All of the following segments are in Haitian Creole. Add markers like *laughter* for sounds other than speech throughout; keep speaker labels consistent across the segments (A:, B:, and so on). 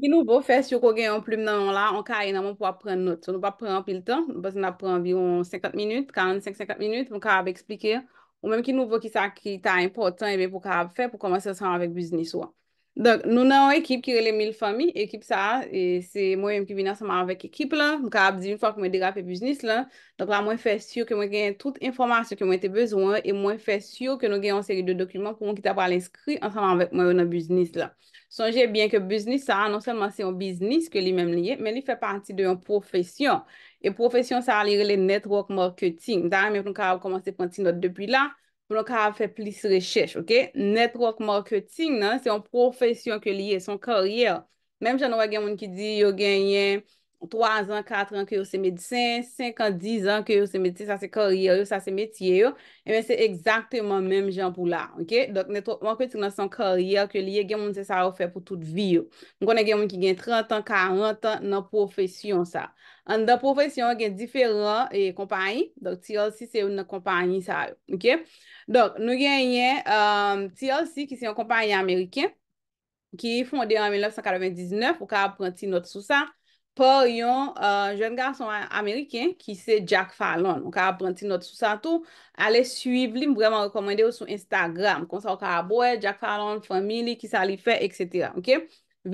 A: Ki nou vò, fè syo kò gen yon plume nan an la, an ka yon nan moun pou apren not. Sò nou pa apren an pil tan, bas nan apren an viroun 50 minut, 45-50 minut, moun ka ap explike. Ou menm ki nou vò ki sa ki ta impotant, ebe eh pou ka ap fè pou komanse ansan anvek biznis wò. Donk, nou nan ekip ki rele mil fami, ekip sa, e se mwen yon ki vina ansan anvek ekip la, moun ka ap di yon fòk mwen diga ap pe biznis la. Donk la mwen fè syo ke mwen gen yon tout informasyon ke mwen te bezwen, e mwen fè syo ke mwen gen yon seri de dokumen pou mwen ki ta pral inskri ansan anve Sonje bien ke biznis sa, non selman se yon biznis ke li men liye, men li fe pati de yon profesyon. E profesyon sa alire le network marketing. Da, men pou nou karav komanse pon tinot depi la, pou nou karav fe plis rechèche, ok? Network marketing nan, se yon profesyon ke liye, son karyè. Menm jan wè gen moun ki di, yo gen yen... 3 an, 4 an ki yo se medisen, 5 an, 10 an ki yo se medisen, sa se koryer yo, sa se metye yo, e men se ekzakteman menm jan pou la, anke? Dok, mwen peti nan son koryer, ke liye gen moun se sa ou fe pou tout vi yo. Mwen konen gen moun ki gen 30 an, 40 an nan profesyon sa. An nan profesyon, gen diferan e eh, kompanyi, dok ti ol si se ou nan kompanyi sa yo, anke? Dok, nou gen yen, ti ol si ki se yon kompanyi Ameriken, ki fonde an 1999, pou ka aprenti not sou sa, Por yon euh, jen garson Ameriken ki se Jack Fallon, ou ka ap pranti not sou sa tou, ale suiv li, m breman rekomende ou sou Instagram, konsa ou ka ap boye, Jack Fallon, familie, ki sa li fe, etc.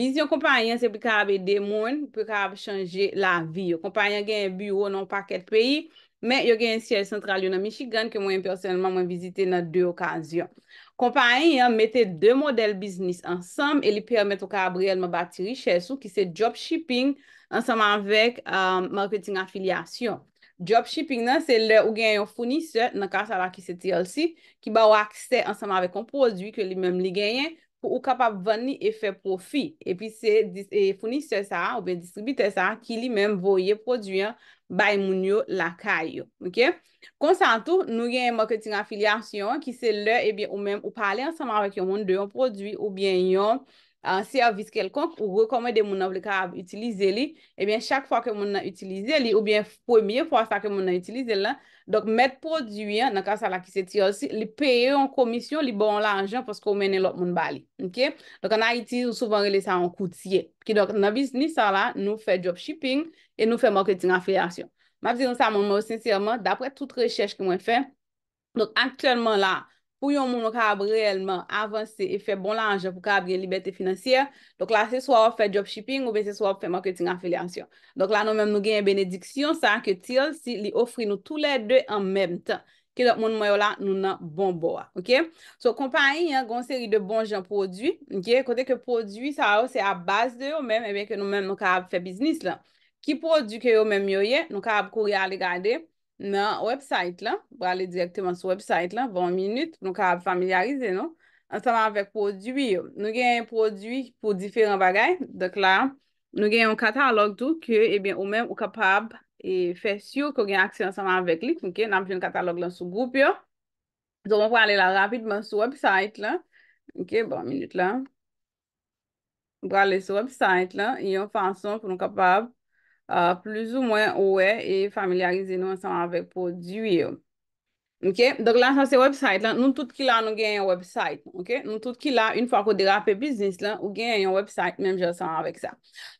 A: Vizyon kompanyen se pou ka ap ede moun, pou ka ap chanje la vi, yo kompanyen gen yon bureau nan paket peyi, me yo gen yon siye central yon na Michigan ke mwen personman mwen vizite nan de okasyon. Kompanyen mette de model biznis ansam e li permit ou ka abriel mabati riche sou ki se job shipping ansam anvek euh, marketing afilyasyon. Job shipping nan se le ou genyon founise nan kas ala ki se tiyol si ki ba ou akse ansam anvek kon prodwi ke li menm li genyen. pou ou kapap veni e fe profi. E pi se, e funise sa, ou ben distribite sa, ki li men voye produyen bay moun yo lakay yo. Ok? Konsantou, nou gen yon marketing afilyasyon, ki se le, e ben ou men, ou pale ansama avèk yon moun de yon produy, ou ben yon an servis kelkonk, ou rekomende moun avle ka av utilize li, ebyen eh chak fwa ke moun nan utilize li, oubyen pwemye fwa sa ke moun nan utilize la, dok met produyen, nan ka sa la ki se ti ansi, bon li peye yon komisyon, li bon lanjan, foske ou mene lop moun bali, ok? Dok an a iti sou souvent rele sa an koutiye, ki dok nan bisnis sa la, nou fe job shipping, e nou fe marketing afriasyon. Ma vizir an sa moun mou, sinseyman, dapre tout rechech ki mwen fe, dok aktyenman la, Pou yon moun nou karab reyelman avanse e fe bon lanje pou karab gen liberté financier. Donk la se swa ou fe job shipping ou be se swa ou fe marketing afiliasyon. Donk la nou menm nou genye benediksyon sa ke tir si li ofri nou tou le de an menm tan. Ke lak moun mayola nou nan bon boa. Ok? So kompany yon gonseri de bon jan prodwi. Ok? Kote ke prodwi sa ou se a bas de eh yo menm e benke nou menm nou karab fe biznis la. Ki prodwi ke yo menm yo ye nou karab kourya le gadey. nan website lan, pou alè direktyman sou website lan, bon minute, pou nou karab familiarize nou, ansaman vek prodwi yo. Nou gen yon prodwi pou diferent bagay, dok la, nou gen yon katalog tou, ke, ebyen, eh ou men ou kapab e fè syou kò gen aksè ansaman vek lik, mke, nan mwen katalog lan sou goup yo. Don, mwen pou alè la rapidman sou website lan, mke, bon minute lan, pou alè sou website lan, yon fason pou nou kapab Euh, plus ou mwen, wè, e familiarize nou ansan avèk pou diwi euh. yo. Ok, donk lansan se website lan, nou tout ki la nou gen yon website, ok, nou tout ki la, un fwa ko derape biznis lan, ou gen yon website, menm jasonan vek sa.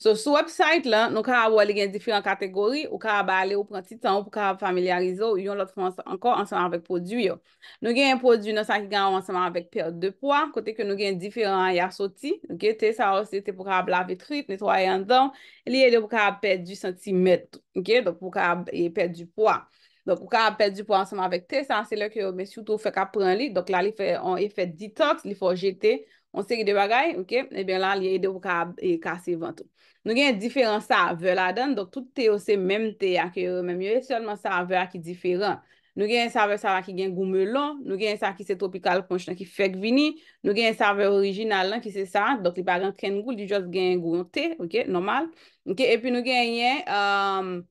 A: So, sou website lan, nou karab wale gen diferan kategori, ou karab ale ou pranti tan, ou karab familiarizo, yon lot fwa ankon ansanan vek produyo. Nou gen yon produyo nan sa ki gen yon ansanan vek per de pwa, kote ke nou gen diferan ya soti, ok, te sa ose te pou karab lave tripe, netwayan donk, li yon pou karab pet du sentimetre, ok, donk pou karab pet du pwa. Donk ou ka pe di pou anseman vek te san, se lèk yo men syoutou fek apren li. Donk la li fe, on e fe ditoks, li fo jete, on se gede bagay, ok? E ben la li e de pou ka, e kase vantou. Nou gen yon diferans sa ave la den, donk tout te ose menm te ak yo, menm yo e solman sa ave ak yon diferans. Nou gen yon save sa ave ak yon gen goumelon, nou gen yon sa ak yon se topikal ponch nan ki fek vini, nou gen yon save orijinal nan ki se sa, donk li bagan ken gou, li jos gen goumen te, ok? Normal, ok? E pi nou gen yon...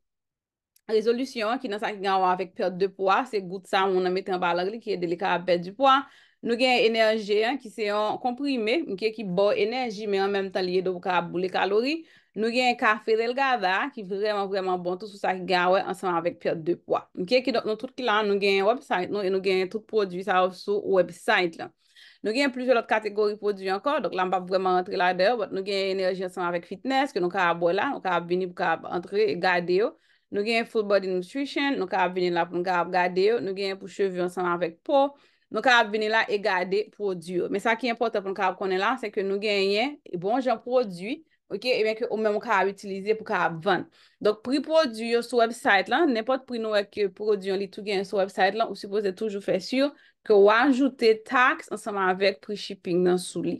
A: rezolusyon ki nan sa ki gawa avèk pèr de pwa, se gout sa moun nan metan balag li ki e delika apèr di pwa, nou gen enerji ki se yon komprime, nou gen ki bo enerji men an men talye do pou ka ap boulè kalori, nou gen ka fèrel gada ki vreman vreman bon, tout sa ki gawa ansan avèk pèr de pwa. Nou gen tout ki lan nou gen website nou, e nou gen tout prodjou sa ou sou website lan. Nou gen ploujou lot kategori prodjou ankon, nou gen enerji ansan avèk fitness, nou ka ap boulè, nou ka ap vini pou ka ap antre gade yo, Nou genye full body nutrition, nou ka ap vini la pou nou ka ap gade yo, nou genye pou chevyon sanan vek po, nou ka ap vini la e gade prodyo. Men sa ki importan pou nou ka ap konen la, se ke nou genye bon jan prodyo. Ewen eh ke ou men mwen ka ap itilize pou ka ap van. Dok pri produyo sou website lan, nepot pri nou eke produyon li tout gen sou website lan, ou suppose toujou fesur ke ou ajoute tax ansanman vek pri shipping nan sou li.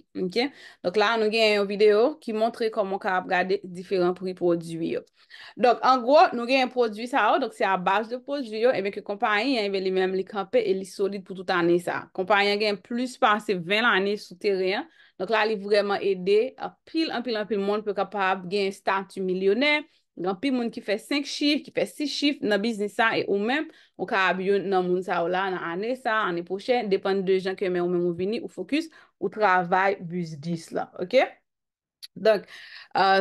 A: Dok la nou gen yon video ki montre kon mwen ka ap gade diferent pri produyo. Dok an gro nou gen yon produyo sa ou, dok se a bas de produyo, ewen eh ke kompanyen yon ve li men li kampe e li solid pou tout ane sa. Kompanyen gen plus pase 20 lane sou teryen Donk la li vreman ede apil anpil anpil moun pou kapab gen statu milyonè. Anpil moun ki fe 5 chif, ki fe 6 chif nan biznis sa e ou men. Ou ka ab yon nan moun sa ou la nan anè sa, anè pochè. Depan de jen ke men ou men mou vini ou fokus ou travay biznis la. Ok? Donk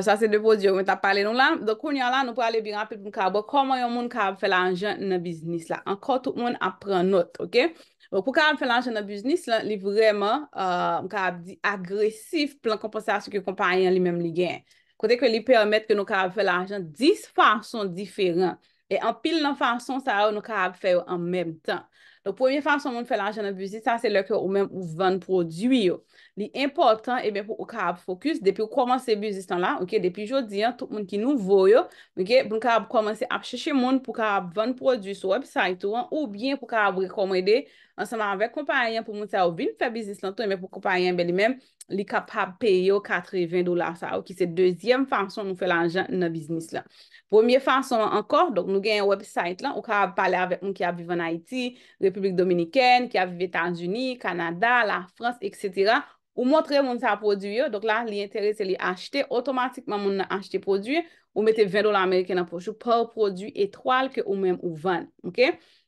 A: sa se depo diyo mwen tap pale nou la. Donk koun yon la nou pou ale bi rapil moun ka bo koman yon moun ka ab fe la anjen nan biznis la. Ankor tout moun apren not. Ok? Ok? Wè pou euh, karab fè l'anjen nan biznis lan, li vreman, mwen eh karab di agresif plan kompensasyon ki kompanyan li menm li gen. Kote kwen li permèt ke nou karab fè l'anjen 10 fason diferent. E an pil nan fason sa yo nou karab fè yo an menm tan. Lou pouye fason mwen fè l'anjen nan biznis, sa se lèk yo ou menm ou ven produyo. Li importan, e ben pou ou karab fokus, depi ou komanse biznis tan la, ouke, depi jodi an, tout mwen ki nou voyo, mwen karab komanse ap chèche moun pou karab ven produyo sou website ou an, ou bien pou karab rekomende yo. Anseman avèk, kompanyen pou moun sa ou bin fè biznis lan ton, mè pou kompanyen beli mèm, li kapap pay yo 80 dolar sa ou, ki se dèzyèm fason nou fè lanjan nan biznis lan. Pwemye fason ankor, nou gen yon website lan, ou ka pale avèk moun ki aviv an Haiti, Republik Dominikèn, ki aviv Etat-Unis, Kanada, la France, etc. Ou montre moun sa produy yo, donk la li enteres se li achete, otomatikman moun na achete produy, ou mette 20 dolar Ameriken aposyo, pou produy etroal ke ou mèm ou van, ok?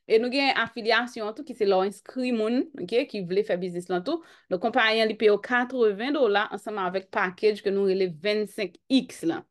A: E nou gen afilyasyon tout ki se lor inskri moun, ki vle fè biznis lantou, nou kompanyan li peyo 80 dolar ansanman avèk pakej ke nou rele 25x lan.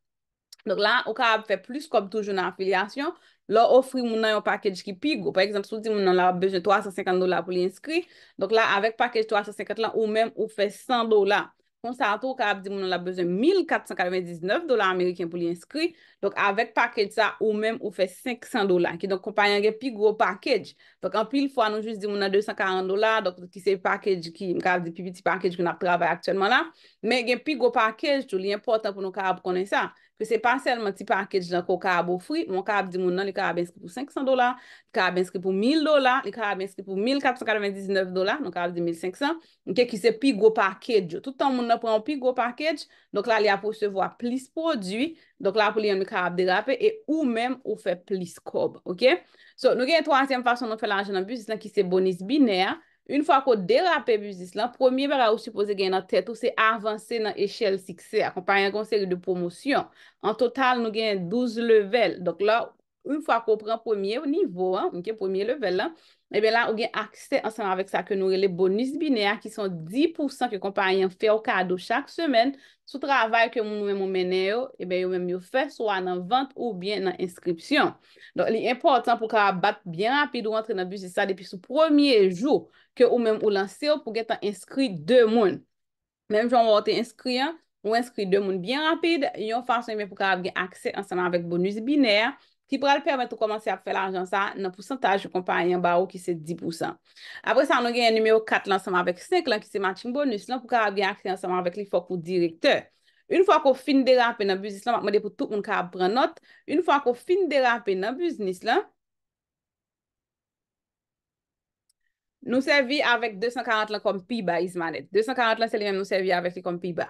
A: Donc la, ou ka ap fè plus kom toujoun an afilyasyon, lor ofri moun nan yon pakej ki pig, ou pè ekzant sou di moun nan la beje 350 dolar pou li inskri, donc la avèk pakej 350 lan, ou mèm ou fè 100 dolar konsanto ou karab di moun an la bezen 1499 dolar Ameriken pou li inskri, dok avek pakèd sa ou mèm ou fe 500 dolar, ki donk kompanyan gen pi gro pakèd, dok an pil fwa nou jist di moun an 240 dolar, dok ki se pakèd ki mou karab di pi biti pakèd ki na pravay aktyenman la, men gen pi gro pakèd, tou li important pou nou karab konen sa, Fè se pa selman ti pakèj nan ko ka abou fri, moun ka ab di moun nan li ka ab inskri pou 500 dolar, li ka ab inskri pou 1000 dolar, li ka ab inskri pou 1499 dolar, moun ka ab di 1500. Nke ki se pi gwo pakèj yo. Toutan moun nan pren pi gwo pakèj, nouk la li a posevwa plis prodwi, nouk la pou li yon mi ka ab derape, e ou men ou fè plis kob, ok? So nou gen yon 3e fason nou fè lanjè nan bus, dis nan ki se bonus binè ya. Un fwa ko derape buzis lan, premier bera ou supose gen nan tèt ou se avanse nan echel sikse, akon pari an konseri de promosyon. An total nou gen 12 level. Dok la, un fwa ko pren premier ou nivou, mke premier level lan, Ebe la eh ou gen akse ansan avèk sa ke noure le bonus binè a ki son 10% ke kompanyan fe ou kado chak semen sou travay ke moun mè moun mène yo, ebe yo mè mè yo fè so anan vant ou bè nan inskripsyon. Don li important pou ka bat bè rapide ou rentre nan bus di sa depi sou premier jou ke ou mè mè ou lanse yo pou gen tan inskri dè moun. Mèm jou an wote inskri an, ou inskri dè moun bè rapide, yo fason yon mè pou ka av gen akse ansan avèk bonus binè a Ki pral permet ou komanse ap fè l'arjan sa nan pousantaj ou kompanyen ba ou ki se 10%. Apre sa an nou genye nimeyo 4 lansaman avèk 5 lansman ki se matin bonus lansman pou ka ap genye akse lansman avèk li fòk ou direkteur. Un fò ak ou fin derapè nan buznis lansman, akman de pou tout moun ka ap pren not, un fò ak ou fin derapè nan buznis lansman, Nou servi avèk 240 lan kom pi ba izmanet. 240 lan se li mèm nou servi avèk li kom pi ba.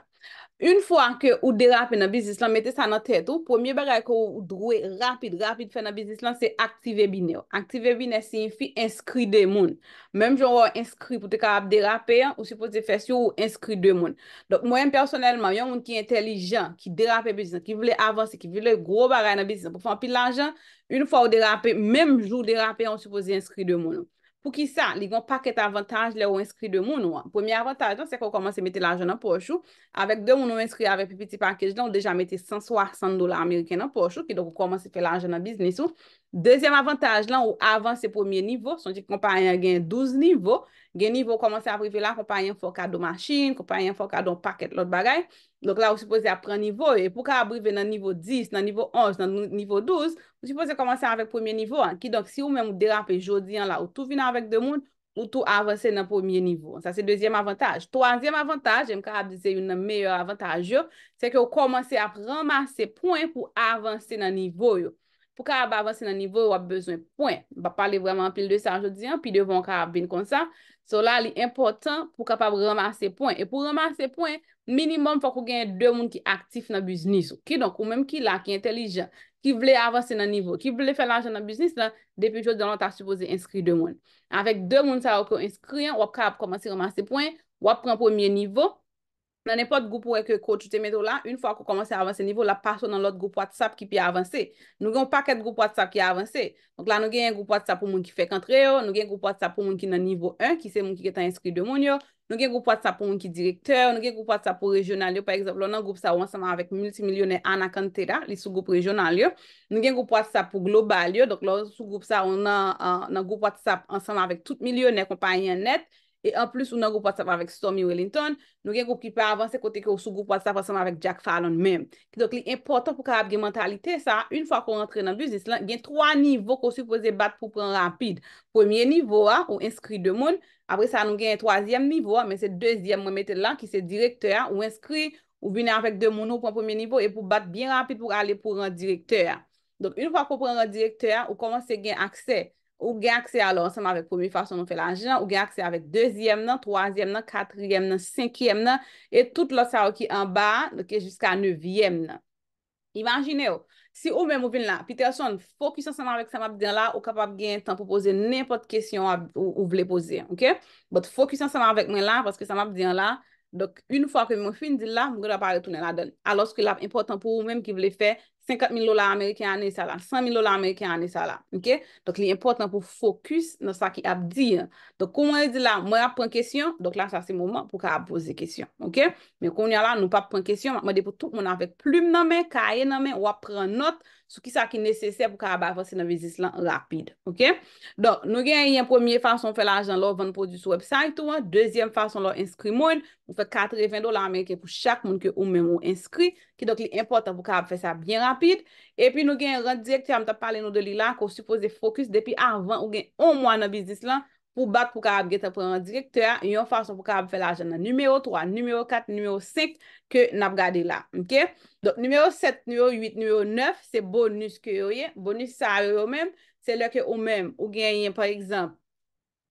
A: Un fwa ke ou derape nan bizis lan, metè sa nan tèt ou, pwèmye bagay ko ou drouè rapid, rapid fè nan bizis lan, se aktive bine ou. Aktive bine si yon fi inskri de moun. Mèm joun ou inskri pou te karab derape an, ou supose fè syo ou inskri de moun. Dok mwen personelman, yon moun ki entelijan, ki derape bizis lan, ki vle avansi, ki vle gro bagay nan bizis lan pou fè an pil anjan, un fwa ou derape, mèm joun derape an, ou supose inskri de Pou ki sa, li gon paket avantaj le ou inskri de moun ou an. Premier avantaj lan, se ko komanse mette la jen an pochou. Avèk de moun ou inskri avèk pi piti pakej lan, ou deja mette 100 soar 100 dolar ameriken an pochou. Ki do komanse fè la jen an biznis ou. Dezyem avantaj lan, ou avans se premier nivou, son di komanse gen 12 nivou. Gen nivou komanse aprive la, komanse yon fokadou machine, komanse yon fokadou paket lot bagay. Donk la ou se pose apren nivou yo, pou ka abrive nan nivou 10, nan nivou 11, nan nivou 12, ou se pose komanse avèk pwemye nivou an. Ki donk si ou mèm ou derape jodi an la ou tou vina avèk de moun, ou tou avanse nan pwemye nivou an. Sa se dezyem avantaj. Toanzyem avantaj, jem ka abize yon nan meyye avantaj yo, se ke ou komanse ap ramase pwen pou avanse nan nivou yo. Pou ka ab avanse nan nivou yo, wap bezwen pwen. Ba pale vreman pil de sa jodi an, pil de von ka abine kon sa. So la li importan pou kapap ramase poin. E pou ramase poin, minimum fok ou genye 2 moun ki aktif nan biznis. Ki donk ou menm ki la ki entelijan. Ki vle avanse nan nivou. Ki vle fè lanjan nan biznis la, depi chos dan lan ta supose inskri 2 moun. Avèk 2 moun sa wak yo inskri, wap kap komanse ramase poin, wap pran pwemye nivou. nan epot goupou ek e koutoutemedo la, un fwa kou komanse avanse nivou la, partou nan lot goupou WhatsApp ki pi avanse. Nou gen yon paket goupou WhatsApp ki avanse. Donc la nou gen yon goupou WhatsApp pou moun ki fek antre yo, nou gen yon goupou WhatsApp pou moun ki nan nivou 1, ki se moun ki ketan inskri de moun yo, nou gen yon goupou WhatsApp pou moun ki direkteur, nou gen yon goupou WhatsApp pou rejonal yo, pa ekzap, lò nan goupou WhatsApp ou ansama avik multimilionè Anakante da, lì sou goupou rejonal yo, nou gen yon goupou WhatsApp pou global yo, donc lò sou goupou WhatsApp E an plus ou nan goup wazap avèk Stormy Wellington, nou gen goup ki pa avansè kote ki ou sou goup wazap avansè avèk Jack Fallon mem. Ki dot li important pou ka ap gen mentalite sa, un fwa kon rentre nan buzis lan, gen 3 nivou kon supoze bat pou pran rapide. Premier nivou a, ah, ou inskri demoun, apre sa nou gen 3e nivou a, men se 2e mwemete lan ki se direkte a, ou inskri ou bine avèk demoun ou pran premier nivou e pou bat bien rapide pou ale pou ren direkte a. Donk un fwa kon pran ren direkte a, ou kon wase gen akse a. Ou gen akse alo anseman vek pomi fason nou fe la anjina, ou gen akse avek dezyem nan, troasyem nan, katryem nan, senkyem nan, e tout la sa wak ki anba, loke jiska nevyem nan. Imanjine yo, si ou men moun fin la, pi terson fokusan seman vek seman ap diyan la, ou kapap gen tan pou pose nipot kesyon ou vle pose, ok? Bot fokusan seman vek men la, paske seman ap diyan la, dok un fwa ke vi moun fin di la, moun gen ap pale tounen la den. Alo, skil ap impotant pou ou men ki vle fe... 50.000 lola Ameriken ane sa la, 100.000 lola Ameriken ane sa la, ok, donk li important pou fokus, nan sa ki ap di, donk kou mwen li di la, mwen ap pren kesyon, donk la sa se mouman pou ka ap pose kesyon, ok, men kou mwen li la, nou pa pren kesyon, mwen de pou tout mwen avek plume nan men, kaye nan men, wap pren not, sou ki sa ki nesesè pou ka ba fwese nan bizis lan rapide, ok? Don, nou gen yon premier fason fè la ajan lò, van pou du sou website ou an, deuxième fason lò, inskri moun, moun fè 40 dolar Amerike pou chak moun ki ou mè moun inskri, ki dok li importan pou ka ba fwese sa bien rapide, epi nou gen yon rent direkt, yon am ta pale nou de li la, kon suppose fokus depi avan ou gen ou mwa nan bizis lan rapide, pou bat pou karab get aprenan direktor, yon fason pou karab fe la ajena numero 3, numero 4, numero 5, ke nap gade la, mke? Don, numero 7, numero 8, numero 9, se bonus ke yoye, bonus sa yoye ou men, se lè ke ou men, ou genyen, par exemple,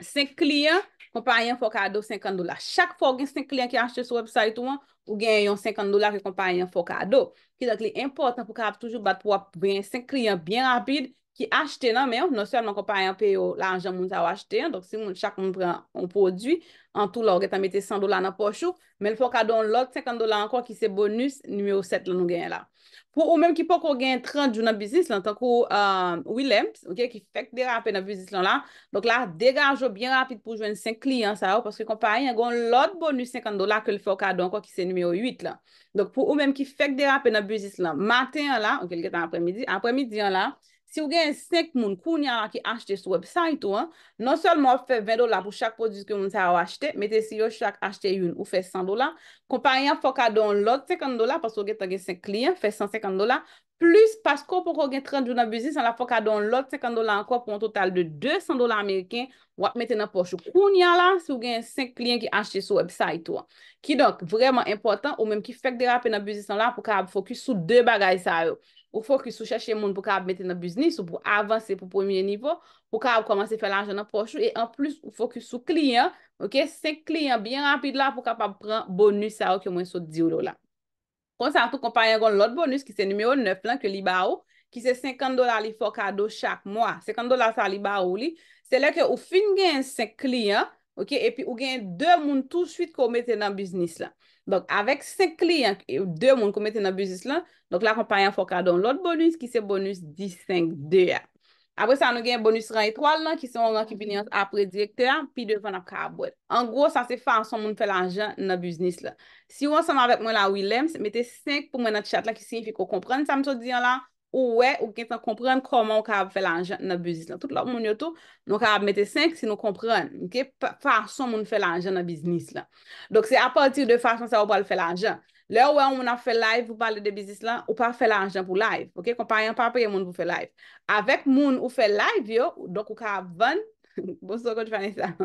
A: 5 kliyen, konpanyen fokado 50 dola. Chak fò genyen 5 kliyen ki a achete sou website ou an, ou genyen yon 50 dola ki konpanyen fokado. Ki lè ki lè importan pou karab toujou bat pou ap genyen 5 kliyen byen rapid, ki achte nan men, nou sèm nan kompanyan pe yo la anjan moun ta ou achte, donc si moun chak moun pre an pou ou dwi, an tou la ou get an mette 100 dola nan pochou, men l fok adon l ot 50 dola an kwa ki se bonus, numeo 7 lan nou gen la. Pou ou men ki pok ou gen 30 jou nan bizis lan, tankou 8 euh, lemps, ou gen ki fek dera apè nan bizis lan la, donc la degajo bien rapit pou jwen 5 kliyan sa ou, parce ki kompanyan gon l ot bonus 50 dola ke l fok adon kwa ki se numeo 8 lan. Donc pou ou men ki fek dera apè nan bizis lan, matin la, ou gen get an apremidiyan la, Si ou gen yon 5 moun koun yon an ki achete sou website ou an, non selman ou fe 20 dola pou chak produske moun sa ou achete, mette si yo chak achete yon ou fe 100 dola, kompanyan foka download 50 dola, pas ou gen tagye 5 kliyen, fe 100 50 dola, Plus, pasko pou kon gen 30 jou nan biznis an la pou ka don lot 50 dola an kon pou an total de 200 dola Ameriken wap mette nan pochou. Koun ya la, sou gen 5 kliyen ki anche sou website ou an. Ki donk, vreman important ou menm ki fek de rapi nan biznis an la pou ka ap fokus sou 2 bagay sa ou. Ou fokus sou chache moun pou ka ap mette nan biznis ou pou avanse pou premier nivou pou ka ap komanse fè lanjè nan pochou. En plus, ou fokus sou kliyen, ok, 5 kliyen bien rapide la pou ka ap ap pren bonus sa ou ki mwen sou 10 dola. Konsantou kompanyan gon lot bonus ki se nimeyo 9 lan ke li ba ou, ki se 50 dolar li fokado chak mwa, 50 dolar sa li ba ou li, se lè ke ou fin gen 5 kliyan, ok, epi ou gen 2 moun tou swit ko mette nan biznis lan. Donk avek 5 kliyan, 2 moun ko mette nan biznis lan, donk la kompanyan fokado lot bonus ki se bonus 15 dolar. Apre sa nou gen bonus ran etoal nan ki se ou renk epinyans apre direkter, pi devan ap ka abwet. An gro sa se fason moun fè la anjan nan biznis la. Si ou an sanan vek mwen la Willems, mette 5 pou mwen atchat la ki signifi ko komprenn sa msou diyan la, ou we, ou gen tan komprenn koman ou ka ap fè la anjan nan biznis la. Tout la ou moun yotou, nou ka ap mette 5 si nou komprenn, gen fason moun fè la anjan nan biznis la. Dok se a patir de fason sa wapal fè la anjan. Lè wè ou moun a fè live ou pale de bizis lan, ou pa fè la anjan pou live. Ok, kompanyan pa peye moun pou fè live. Avèk moun ou fè live yo, dok ou ka van, *laughs* bon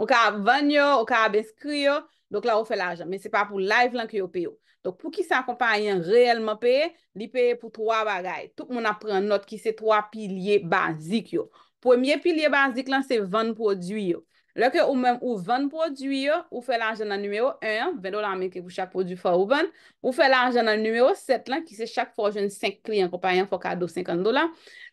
A: ou ka van yo, ou ka beskri yo, dok la ou fè la anjan, men se pa pou live lan ki yo peyo. Dok pou ki sa kompanyan reyelman peye, li peye pou 3 bagay. Tout moun apren not ki se 3 pilye bazik yo. Premier pilye bazik lan se van prodwi yo. Leke ou men ou ven prodwyo, ou fe lanjen nan numeo 1, 20 dolar men ke pou chak prodwyo fa ou ven, ou fe lanjen nan numeo 7 lan, ki se chak fwo jen 5 kliyen kopayen fwo kado 50 dolar.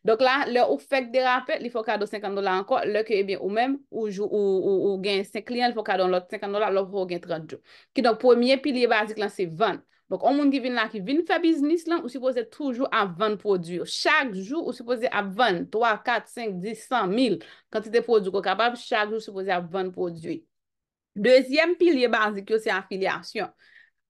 A: Donk la, le ou fek derape, li fwo kado 50 dolar anko, leke e eh ben ou men ou gen 5 kliyen, li fwo kado 50 dolar, lo fwo gen 30 dolar. Ki donk pwemye piliye bazik lan se 20. Donk, on moun ki vin la ki vin fè biznis lan, ou si posè toujou ap vèn prodjou. Chak jou ou si posè ap vèn, 3, 4, 5, 10, 100, 1000, kantite prodjou ko kapab, chak jou si posè ap vèn prodjou. Dezyem pilye bazik yo se afilyasyon.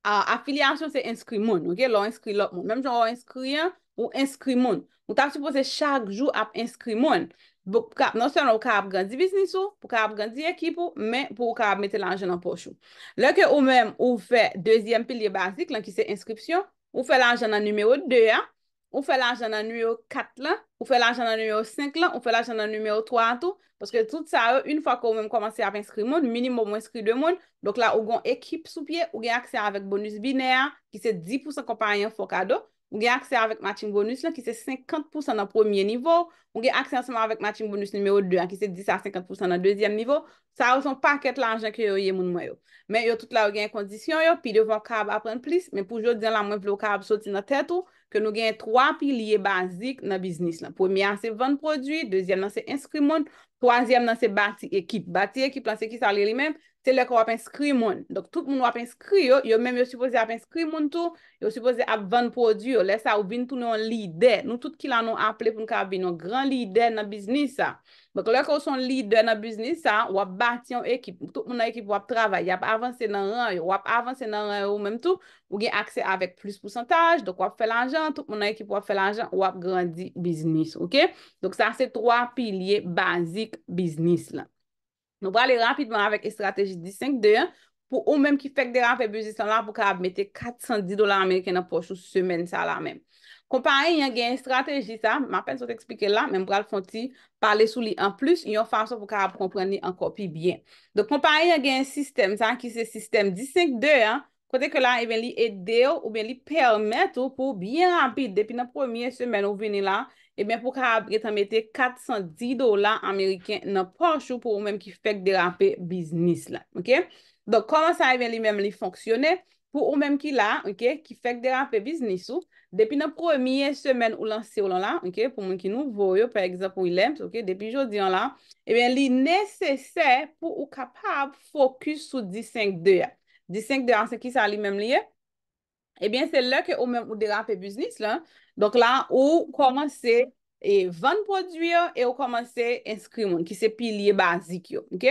A: Afilyasyon ah, se inskrimon, ouke, lò inskri lòp moun. Mèm jò, ou inskriyan, ou inskrimon. Ou tak si posè chak jou ap inskrimon. Nou se an ou ka ap ganti bisnis ou, pou ka ap ganti ekip ou, men pou ou ka ap mette lanjena pochou. Le ke ou men ou fe deuxième pilier basik lan ki se inskripsyon, ou fe lanjena numero 2 an, ou fe lanjena numero 4 lan, ou fe lanjena numero 5 lan, ou fe lanjena numero 3 an tou. Poske tout sa ou, un fwa ke ou men komanse ap inskri moun, minimum ou inskri 2 moun, donk la ou gon ekip sou pie, ou gen aksyen avèk bonus binè a, ki se 10% kompanyen fokado. Ou gen akse avèk matching bonus la ki se 50% nan premier nivou, ou gen akse ansama avèk matching bonus nimeyo 2 an ki se 10-50% nan deuxième nivou, sa ou son paket la anjan ki yo ye moun mwayo. Men yo tout la ou gen kondisyon yo, pi de vokab apren plis, men pou jo diyan la mwen vokab soti nan tèt ou, ke nou gen 3 piliye bazik nan biznis la. Premier nan se vend prodwi, deuxième nan se inskrimon, troisième nan se bati ekip, bati ekip lan se ki sali li menp. Se lè ko wap inskri moun. Dok, tout moun wap inskri yo, yo mèm yo supose wap inskri moun tou, yo supose wap van prodiyo, lè sa ou bin tou nou yon lider. Nou tout ki lan nou aple pou nou ka bin nou gran lider nan biznis sa. Bak lè ko son lider nan biznis sa, wap bati yon ekip. Tout moun nan ekip wap travay, wap avanse nan ran yo, wap avanse nan ran yo mèm tou, ou gen akse avèk plus pousantaj. Dok, wap fè lan jan, tout moun nan ekip wap fè lan jan, wap grandi biznis, ok? Dok, sa se 3 pilye bazik biznis lan. Nou pralè rapidman avèk e strateji 15-2, pou ou mèm ki fèk de rafè bezis an la pou karab metè 410 dolar mèkè nan pochou semen sa la mèm. Kompare, yon gen yon strateji sa, m apen sou te eksplike la, mèm pral fonti pale sou li an plus, yon farsou pou karab kompren ni an kopi bien. Dok, kompare, yon gen yon sistem sa, ki se sistem 15-2, kote ke la, yon ven li ede ou, ou ven li permèt ou pou bien rapid, depi nan premier semen ou veni la, e ben pou ka ap getan mette 410 dola Ameriken nan ponchou pou ou menm ki fek deranpe biznis la, ok? Donk koman sa e ven li menm li fonksyonè? Pou ou menm ki la, ok, ki fek deranpe biznis ou, depi nan premiye semen ou lanse ou lan la, ok, pou menm ki nou voyo, pe egzap ou ilem, ok, depi jodi an la, e ben li nesesè pou ou kapab fokus sou 15 deyè. 15 deyè anse ki sa li menm liye? Ebyen, eh se lè ke ou mèm ou deran pe biznis lè. Donk la, ou komanse e van produyo e ou komanse inskrimon ki se pilye bazik yo. Ok?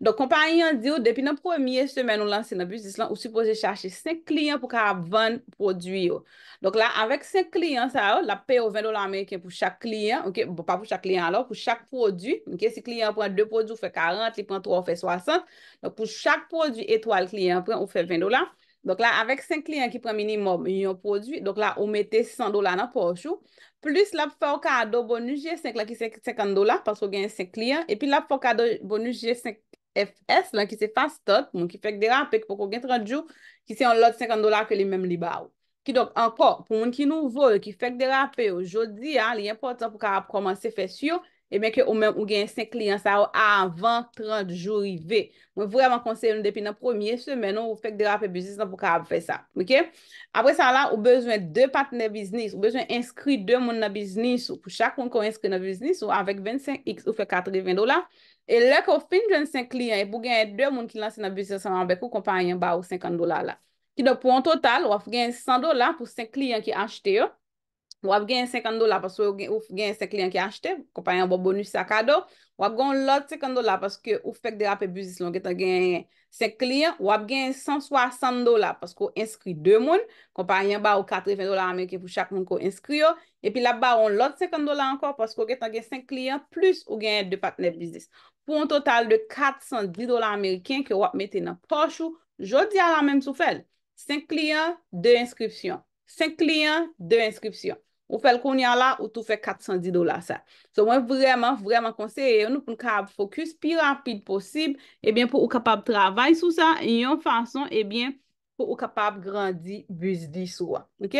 A: Donk kompan yon diyo, depi nan premier semen ou lanse nan biznis lè, ou suppose chache 5 klien pou ka van produyo. Donk la, avèk 5 klien sa yo, la pe ou 20 dolar Ameriken pou chak klien, ok? Ou bon, pa pou chak klien alò, pou chak produy. Ok? Si klien apren 2 produy, ou fe 40, li pren 3, ou fe 60. Donk pou chak produy eto al klien apren, ou fe 20 dolar. Donk la, avèk sen klien ki prè minimum yon prodwi, donk la, ou mette 600 dola nan pochou. Plis, la pou fè ou ka adò bonu G5 la ki se 50 dola, pas ou genye sen klien. Epi la pou fè ou ka adò bonu G5 FS la ki se fè stot, moun ki fèk derape, pou kon genye 30 jou, ki se yon lot 50 dola ke li mèm li bè ou. Ki donk, anpò, pou moun ki nou vò, ki fèk derape, ou jodi ya, li yon potan pou ka ap koman se fè syo. Emen ke ou men ou gen sen klien sa ou a 20-30 jouri ve. Mwen vreman konseye nou depi nan premier semen ou fek dera pe biznis nan pou ka ap fek sa. Apre sa la ou bezwen 2 patne biznis, ou bezwen inskri 2 moun nan biznis ou pou chak moun kon inskri nan biznis ou avek 25x ou fek 80 dola. E leke ou fin jen sen klien e pou gen 2 moun ki lansi nan biznis sa mwen beko kompanyen ba ou 50 dola la. Ki do pou an total ou af gen 100 dola pou sen klien ki achete yo. wap gen 50 dola paswè ou gen se kliyan ki achete, kompanyan bo bonus sa kado, wap gon lot 50 dola paswè ou fek de rap e bizis loun gen se kliyan, wap gen 100 dola paswè ou inskri 2 moun, kompanyan ba ou 40 dola Ameriken pou chak moun ko inskrio, epi la ba on lot 50 dola anko paswè ou gen se kliyan plus ou gen 2 partner bizis. Pou an total de 410 dola Ameriken ke wap mette nan pochou, jodi a la menm sou fel, 5 kliyan, 2 inskripsyon. 5 kliyan, 2 inskripsyon. Ou fel konya la, ou tou fe 410 dola sa. So, mwen vreman, vreman konseye, nou pou nou karab fokus pi rapide posib, ebyen eh pou ou kapab travay sou sa, e yon fason, ebyen eh pou ou kapab grandi bus diswa. Ok?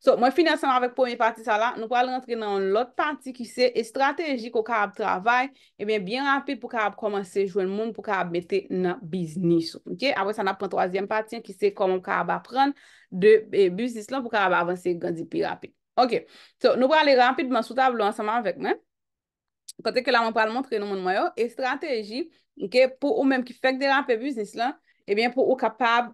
A: So, mwen finansan avèk pwemye pati sa la, nou pou al rentre nan lot pati ki se, e strategik ou karab travay, ebyen eh bien rapide pou karab komanse jwen moun, pou karab mette nan bisnis. Ok? Avè sa nan apren troasyen pati, ki se konon karab apren de bus disla, pou karab avanse gandi pi rapide. Ok, nou pralè rampidman sou tablou ansaman vek men, kontè ke la mwen pralè montre nou moun mayo, estrategi pou ou men ki fèk de rampè biznis lan, ebyen pou ou kapab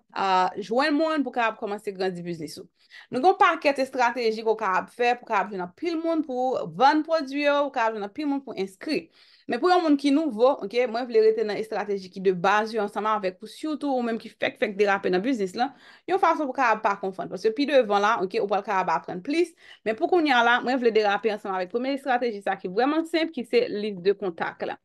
A: jwen moun pou karab komanse grand di biznis sou. Nou kon par ket estrategi pou karab fè, pou karab jwen apil moun pou van produyo, pou karab jwen apil moun pou inskrit. Men pou yon moun ki nouvo, mwen vle rete nan estrategi ki de base yon ansama vek pou syoutou ou menm ki fek fek derape nan biznis la, yon fason pou karab pa konfon. Pou se pi devan la, ou pal karab apren plis, men pou kon yon la, mwen vle derape ansama vek pou men estrategi sa ki vreman semp ki se link de kontak la.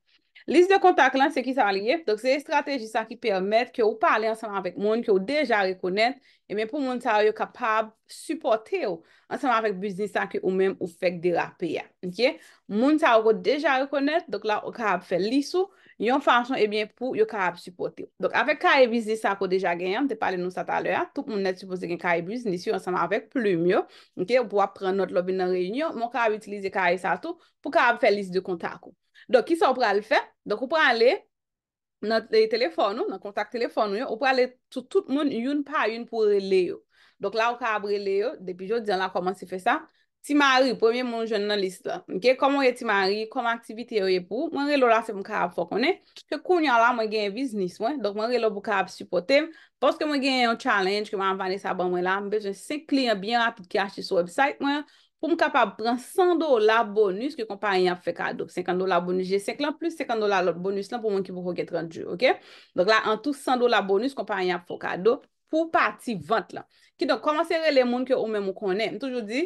A: Liste de kontak lan, se ki sa liye, se strategisa ki permette ki ou pale anseman vek moun ki ou deja rekonet, e men pou moun sa yo kapab supporte ou, anseman vek biznisan ki ou men ou fek derape ya. Moun sa yo deja rekonet, la ou karab fel liso, yon fansyon e men pou yo karab supporte ou. Afek ka e vize sa ko deja genyam, te pale nou sa talera, tout moun net supose gen ka e biznisan anseman vek, plu myo, ou pou ap pren not lobe nan reyunyon, moun karab utilize ka e sa tou, pou karab fel liste de kontak ou. Do, ki sa ou pral fe? Do, ou pral le, nan telefon ou, nan kontak telefon ou yo, ou pral le tout moun youn pa youn pou rele yo. Do, la ou karab rele yo, depi jo, diyan la, koman se fe sa? Ti mari, pwemye moun jounnalist la. Mke, koman yo ti mari, koman aktivite yo yo pou, mwen rele la se mwen karab fok one. Se koun yon la, mwen genye viznis mwen. Do, mwen rele la mwen karab supporte. Poske mwen genye yon challenge keman Vanessa ban mwen la, mwen beje se klien byen rapit kiache sou website mwen. pou m kapap pran 100 dolar bonus ki kompa yon fwe kado. 50 dolar bonus jesek lan, plus 50 dolar bonus lan pou mwen ki vwoket randu, ok? Donk la, an tou 100 dolar bonus kompa yon fwe kado pou pati vant lan. Ki donk, koman se rele moun ki ou men mou konen. Toujou di,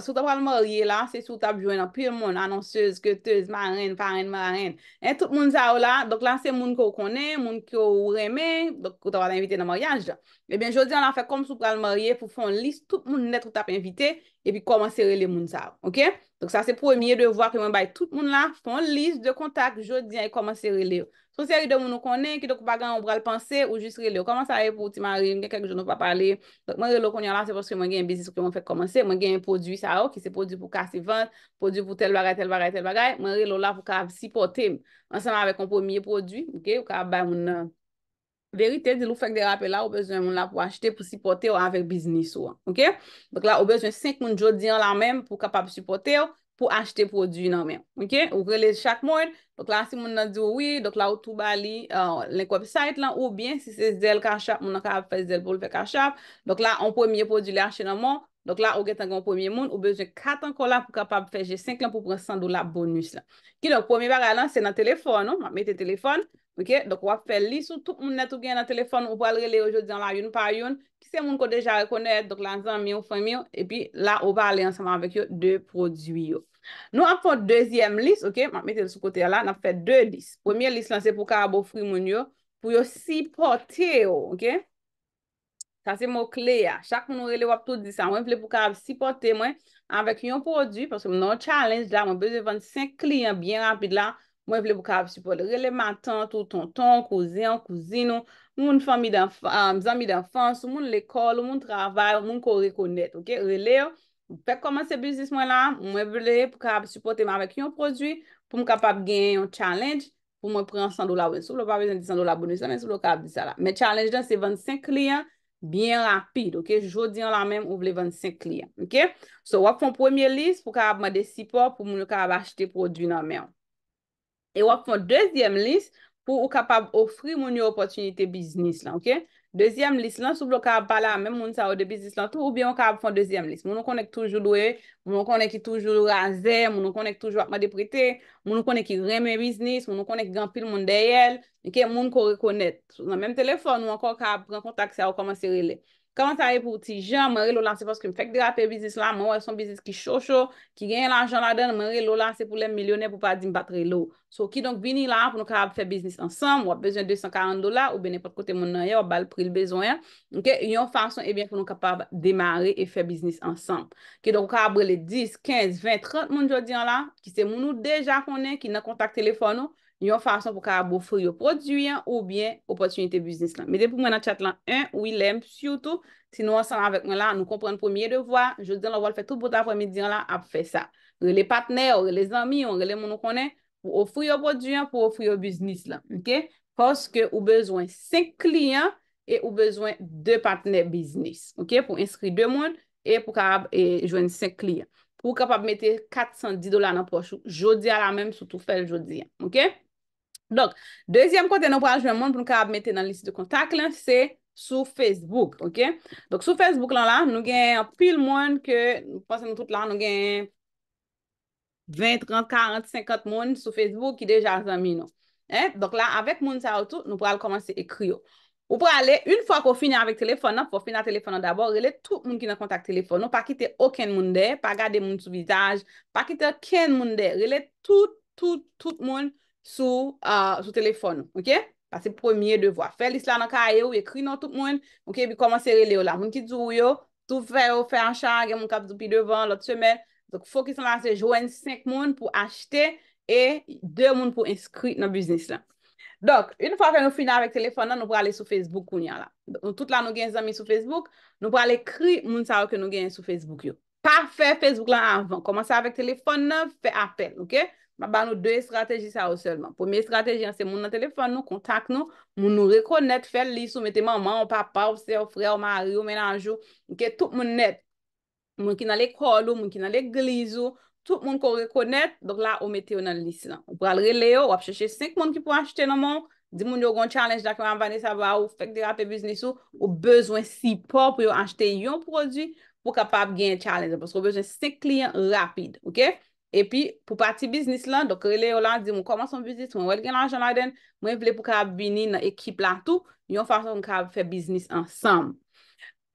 A: sou tap pral morye la, se sou tap jwen api moun, anonsez, ketez, maren, paren, maren. E tout moun za ou la, donk la se moun ki ou konen, moun ki ou remen, donk kouta wala invite nan moryaj. E eh ben, jodi an la fe kom sou pral morye pou fon list, tout moun netrou tap invite, e pi koman se rele moun za ou. Ok, donk sa se pwemye de wwa ki mwen bay tout moun la fon list de kontak jodi an e koman se rele ou. Sonseri de moun nou konen, ki do kou bagan, ou bra l'pense, ou jist re le. Ou koman sa e pou ti ma re, nge kek joun nou pa pale. Mwen re lo konen la, se poske mwen gen yon biznis pou mwen fèk komanse. Mwen gen yon produy sa ou, ki se produy pou kasi vant, produy pou tel bagay, tel bagay, tel bagay. Mwen re lo la pou kave sipote, ansan la vek konpon miye produy. Ou kave bay moun verite, di lou fèk de rappe la, ou bezwen moun la pou achete, pou sipote ou avek biznis ou. Ou bezwen 5 moun jodi an la mèm pou kapap sipote ou. pou achete produ nan men, ouke, ou krele chak moun, ouk la si moun nan di ouwi, oh ouk la ou tou bali, ouk euh, la ou biensi se zel kachap, moun nan ka ap fè zel pou lpè kachap, ouk la, ouk la ouk etan gen ouk premye moun, ou bezwe katan kon la pou kapap fè, jè 5 lan pou pren 100 do la bonus la. Ki nou, premye baral nan, se nan telefon nou, mwen mette telefon, mwen mette telefon, Ok, dok wap fe lis ou tout moun net ou gen nan telefon ou wap al rele yo jodi an la yon pa yon. Ki se moun ko deja rekonet, dok lan zan miyo ou fwen miyo. E pi la wap ale ansanman vek yo de produyo. Nou ap fwa dezyem lis, ok, map mette sou kote ya la, nap fe 2 lis. Wemye lis lan se pou ka abou fri moun yo, pou yo si pote yo, ok. Sa se mou kle ya, chak moun rele wap tou disan. Wem fle pou ka abou si pote mwen, anvek yon produy, parce moun nan challenge la, moun beze 25 klien byen rapide la, Mwen vle pou ka ap supote. Relè, ma tante ou tonton, kouzien, kouzino, moun fami ah, d'enfans, moun lekol, moun travay, moun korekounet. Ok, relè, pek koman se bizis mwen la. Mwen vle pou ka ap supote ma vek yon prodwi pou mwen kapap gen yon challenge pou mwen pren 100 dolar. Mwen chalenge dan se 25 liyan, byen rapide. Ok, jodi an la menm, mwen vle 25 liyan. Ok, so wak pou mwen premier list pou ka ap made sipor pou mwen yo ka ap achete prodwi nan menm. E wap fon dezyem lis pou ou kapab ofri moun yo opotunite biznis lan, ok? Dezyem lis lan sou blo kap bala, men moun sa ou de biznis lan, tou ou bien wap kap fon dezyem lis. Moun nou konen ki toujou loue, moun nou konen ki toujou raze, moun nou konen ki toujou apma deprite, moun nou konen ki reme biznis, moun nou konen ki gampil moun deyel, ok? Moun ko rekonet. Sou nan menm telefon, nou ankon kap ren kontak sa ou koman se rele. Kalantare pou ti jan, mwen re lo lanse fos ki m fek drape biznis la, mwen wè son biznis ki chosho, ki gen lan jan la den, mwen re lo lanse pou lèm milyonè pou pa di m batre lo. So ki donk bini la pou nou ka ap fè biznis ansanm, wè bezwen 240 dola, ou bene pat kote moun nanyè, wè bal pri l bezwen. Ok, yon fason ebyen pou nou kapab demare e fè biznis ansanm. Ki donk ka ap brele 10, 15, 20, 30 moun jodi an la, ki se moun nou deja konen, ki nan kontak telefon nou. yon fason pou karab oufri yo produyen ou bien opotunite biznis lan. Mede pou mwen a tchat lan, un, wilem, sioutou, si nou ansan avèk mwen la, nou komprenn pwemye devwa, jodian la wòl fè tout bota pwemye diyan la, ap fè sa. Rè le patnè, rè le zami, rè le moun nou konè, pou oufri yo produyen, pou oufri yo biznis lan, ok? Koske ou bezwen 5 kliyen e ou bezwen 2 patnè biznis, ok? Pwensri 2 moun, e pou karab jwen 5 kliyen. Pwou kapap met Donk, dezyem konten nou pral jwen moun pou nou ka ap mette nan lisi de kontak lan, se sou Facebook, ok? Donk, sou Facebook lan la, nou gen ap pil moun ke, nou panse nou tout la, nou gen 20, 30, 40, 50 moun sou Facebook ki deja azami nou. Eh, donk la, avèk moun sa wotou, nou pral komanse ekrio. Ou pral le, un fwa kon fina avèk telefon nan, pou fina telefon nan dabor, rele tout moun ki nan kontak telefon nou, pa kite oken moun de, pa gade moun sou vizaj, pa kite oken moun de, rele tout, tout, tout moun sou telefon nou, ok? Pase premier devwa. Fè list la nan ka yo, ye kri nou tout moun, ok, bi komanse rele yo la. Moun ki djou yo, tout fè yo, fè an chan, gen moun kap zupi devan, lot semen. Fok isan la se jwen 5 moun pou achete e 2 moun pou inskri nan biznis la. Dok, un fwa fè nou fina avèk telefon nan, nou pou ale sou Facebook koun yan la. Tout la nou gen zami sou Facebook, nou pou ale kri, moun sa wèk yo nou gen sou Facebook yo. Parfè Facebook lan avon. Komanse avèk telefon nan, fè apel, ok? Ba ba nou dwe estrategi sa ou selman. Poumè estrategi anse, moun nan telefon nou, kontak nou, moun nou rekonet, fel liso, mette maman, papa, ou se, ou frè, ou mari, ou menanjou. Mwenke tout moun net, moun ki nan lè kolou, moun ki nan lè glizou, tout moun kon rekonet, donk la ou mette ou nan liso nan. Ou pralre le yo, wap chèche 5 moun ki pou achete nan moun, di moun yo gon challenge da kwen an vane sa va ou fèk de rapè biznisou, ou bezwen 6 pot pou yo achete yon prodou pou kapap gen challenge. Ou bezwen 6 klien rapide, ouke? E pi pou pati biznis lan, doke le yo lan di moun koman son biznis, moun wèl gen lan janay den, mwen vle pou kabe bini nan ekip lan tout, yon fason kabe fe biznis ansam.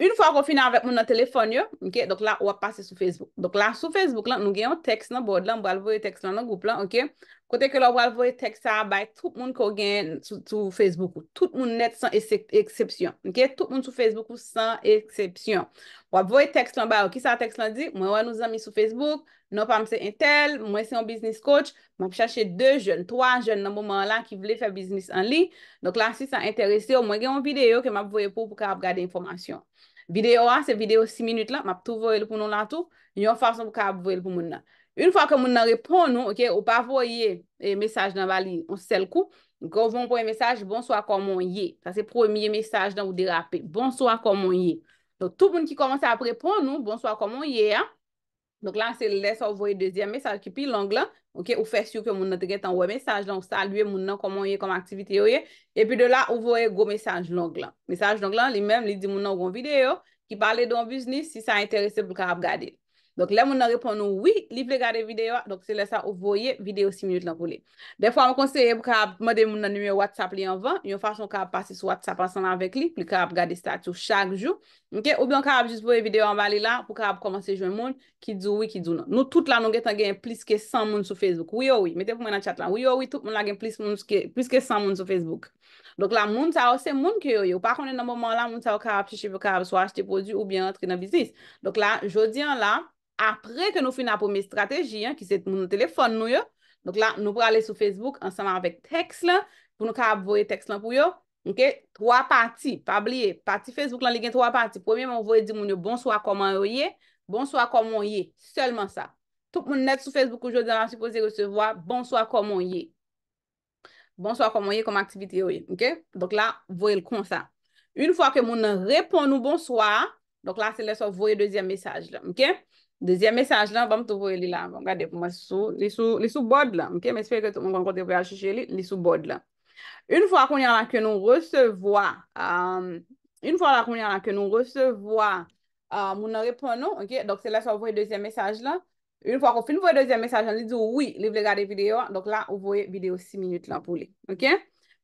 A: Un fwa kon fina avèk moun nan telefon yo, ok, doke la wap pase sou Facebook. Doke la sou Facebook lan, nou gen yon tekst nan bod lan, mwen alvore tekst lan nan goup lan, ok. Kote ke lò vwa vwe tek sa, bay tout moun ko gen sou Facebook ou. Tout moun net san eksepsyon. Ok, tout moun sou Facebook ou san eksepsyon. Wap vwe tek lan bay ou ki sa tek lan di, mwen wè nou zami sou Facebook, nou pa mse Intel, mwen se yon business coach, mwen chache 2 jen, 3 jen nan mouman la ki vle fè business an li. Donk la si sa enterese, yo mwen gen yon video ke mwen vwe pou pou ka ap gade informasyon. Video a, se video 6 minute la, mwen vwe tou vwe pou nou lan tou, yon fason pou ka ap vwe pou moun nan. Un fwa ke moun nan repon nou, ok, ou pa voye eh, mesaj nan bali, on sel kou, ou konvon kwen mesaj, bonso a konvon ye. Sa se promye mesaj nan ou derape, bonso a konvon ye. So, tout moun ki komanse ap repon nou, bonso a konvon ye, an. Donc, lan se lese ou voye dezyen mesaj ki pi lang lan, ok, ou fè syou ke moun nan teget an voye mesaj, dan ou salye moun nan konvon ye kom aktivite yo ye. E pi de la, ou voye go mesaj lang lan. Mesaj lang lan, li menm li di moun nan konvide yo, ki pale don vizni, si sa interese pou karap gade. Donk le moun nan repon nou wii, li ple gade videyo, donk se lese a ouvoye videyo 6 minute lan pou li. Defwa moun konseye pou karab mode moun nan nume WhatsApp li anvan, yon fason karab pase sou WhatsApp ansan anvek li, pou karab gade statu chak jou. Mke oubyan karab jispo e videyo anvali la, pou karab komanse jwen moun, ki dzou wii, ki dzou nan. Nou tout la nou getan gen plus ke 100 moun sou Facebook. Wiyo wii, meten pou mwen nan chat lan. Wiyo wii tout moun la gen plus ke 100 moun sou Facebook. Donk la moun ta ou se moun ki yo yo. Ou pa konen nan mouman la moun ta ou kar apre ke nou fi na pomi strategi, ki se moun telefon nou yo, nou pou ale sou Facebook ansanman avèk teks lan, pou nou ka ap voye teks lan pou yo, ok, 3 pati, pa bliye, pati Facebook lan li gen 3 pati, pwemye moun voye di moun yo, bonsoa koman yo ye, bonsoa koman yo ye, selman sa, tout moun net sou Facebook koujou di nan la si posi resevoa, bonsoa koman yo ye, bonsoa koman yo ye kom aktivite yo ye, ok, donc la voye l kon sa, un fwa ke moun nan repon nou bonsoa, donc la se leso voye dezyen mesaj la, ok, ok, Dezyen mesaj lan, bam tou voye li la. Gade pou mwen sou, li sou bod la. Mwen espere ke tou mwen kon kote voye al chiche li, li sou bod la. Un fwa kon yon la ke nou resevoa, un fwa la kon yon la ke nou resevoa, moun an repon nou, ok? Dok se la sou voye dezyen mesaj la. Un fwa kon fin voye dezyen mesaj la, li di ou oui, li vle gade videyo. Dok la, ou voye videyo 6 minute la pou li, ok?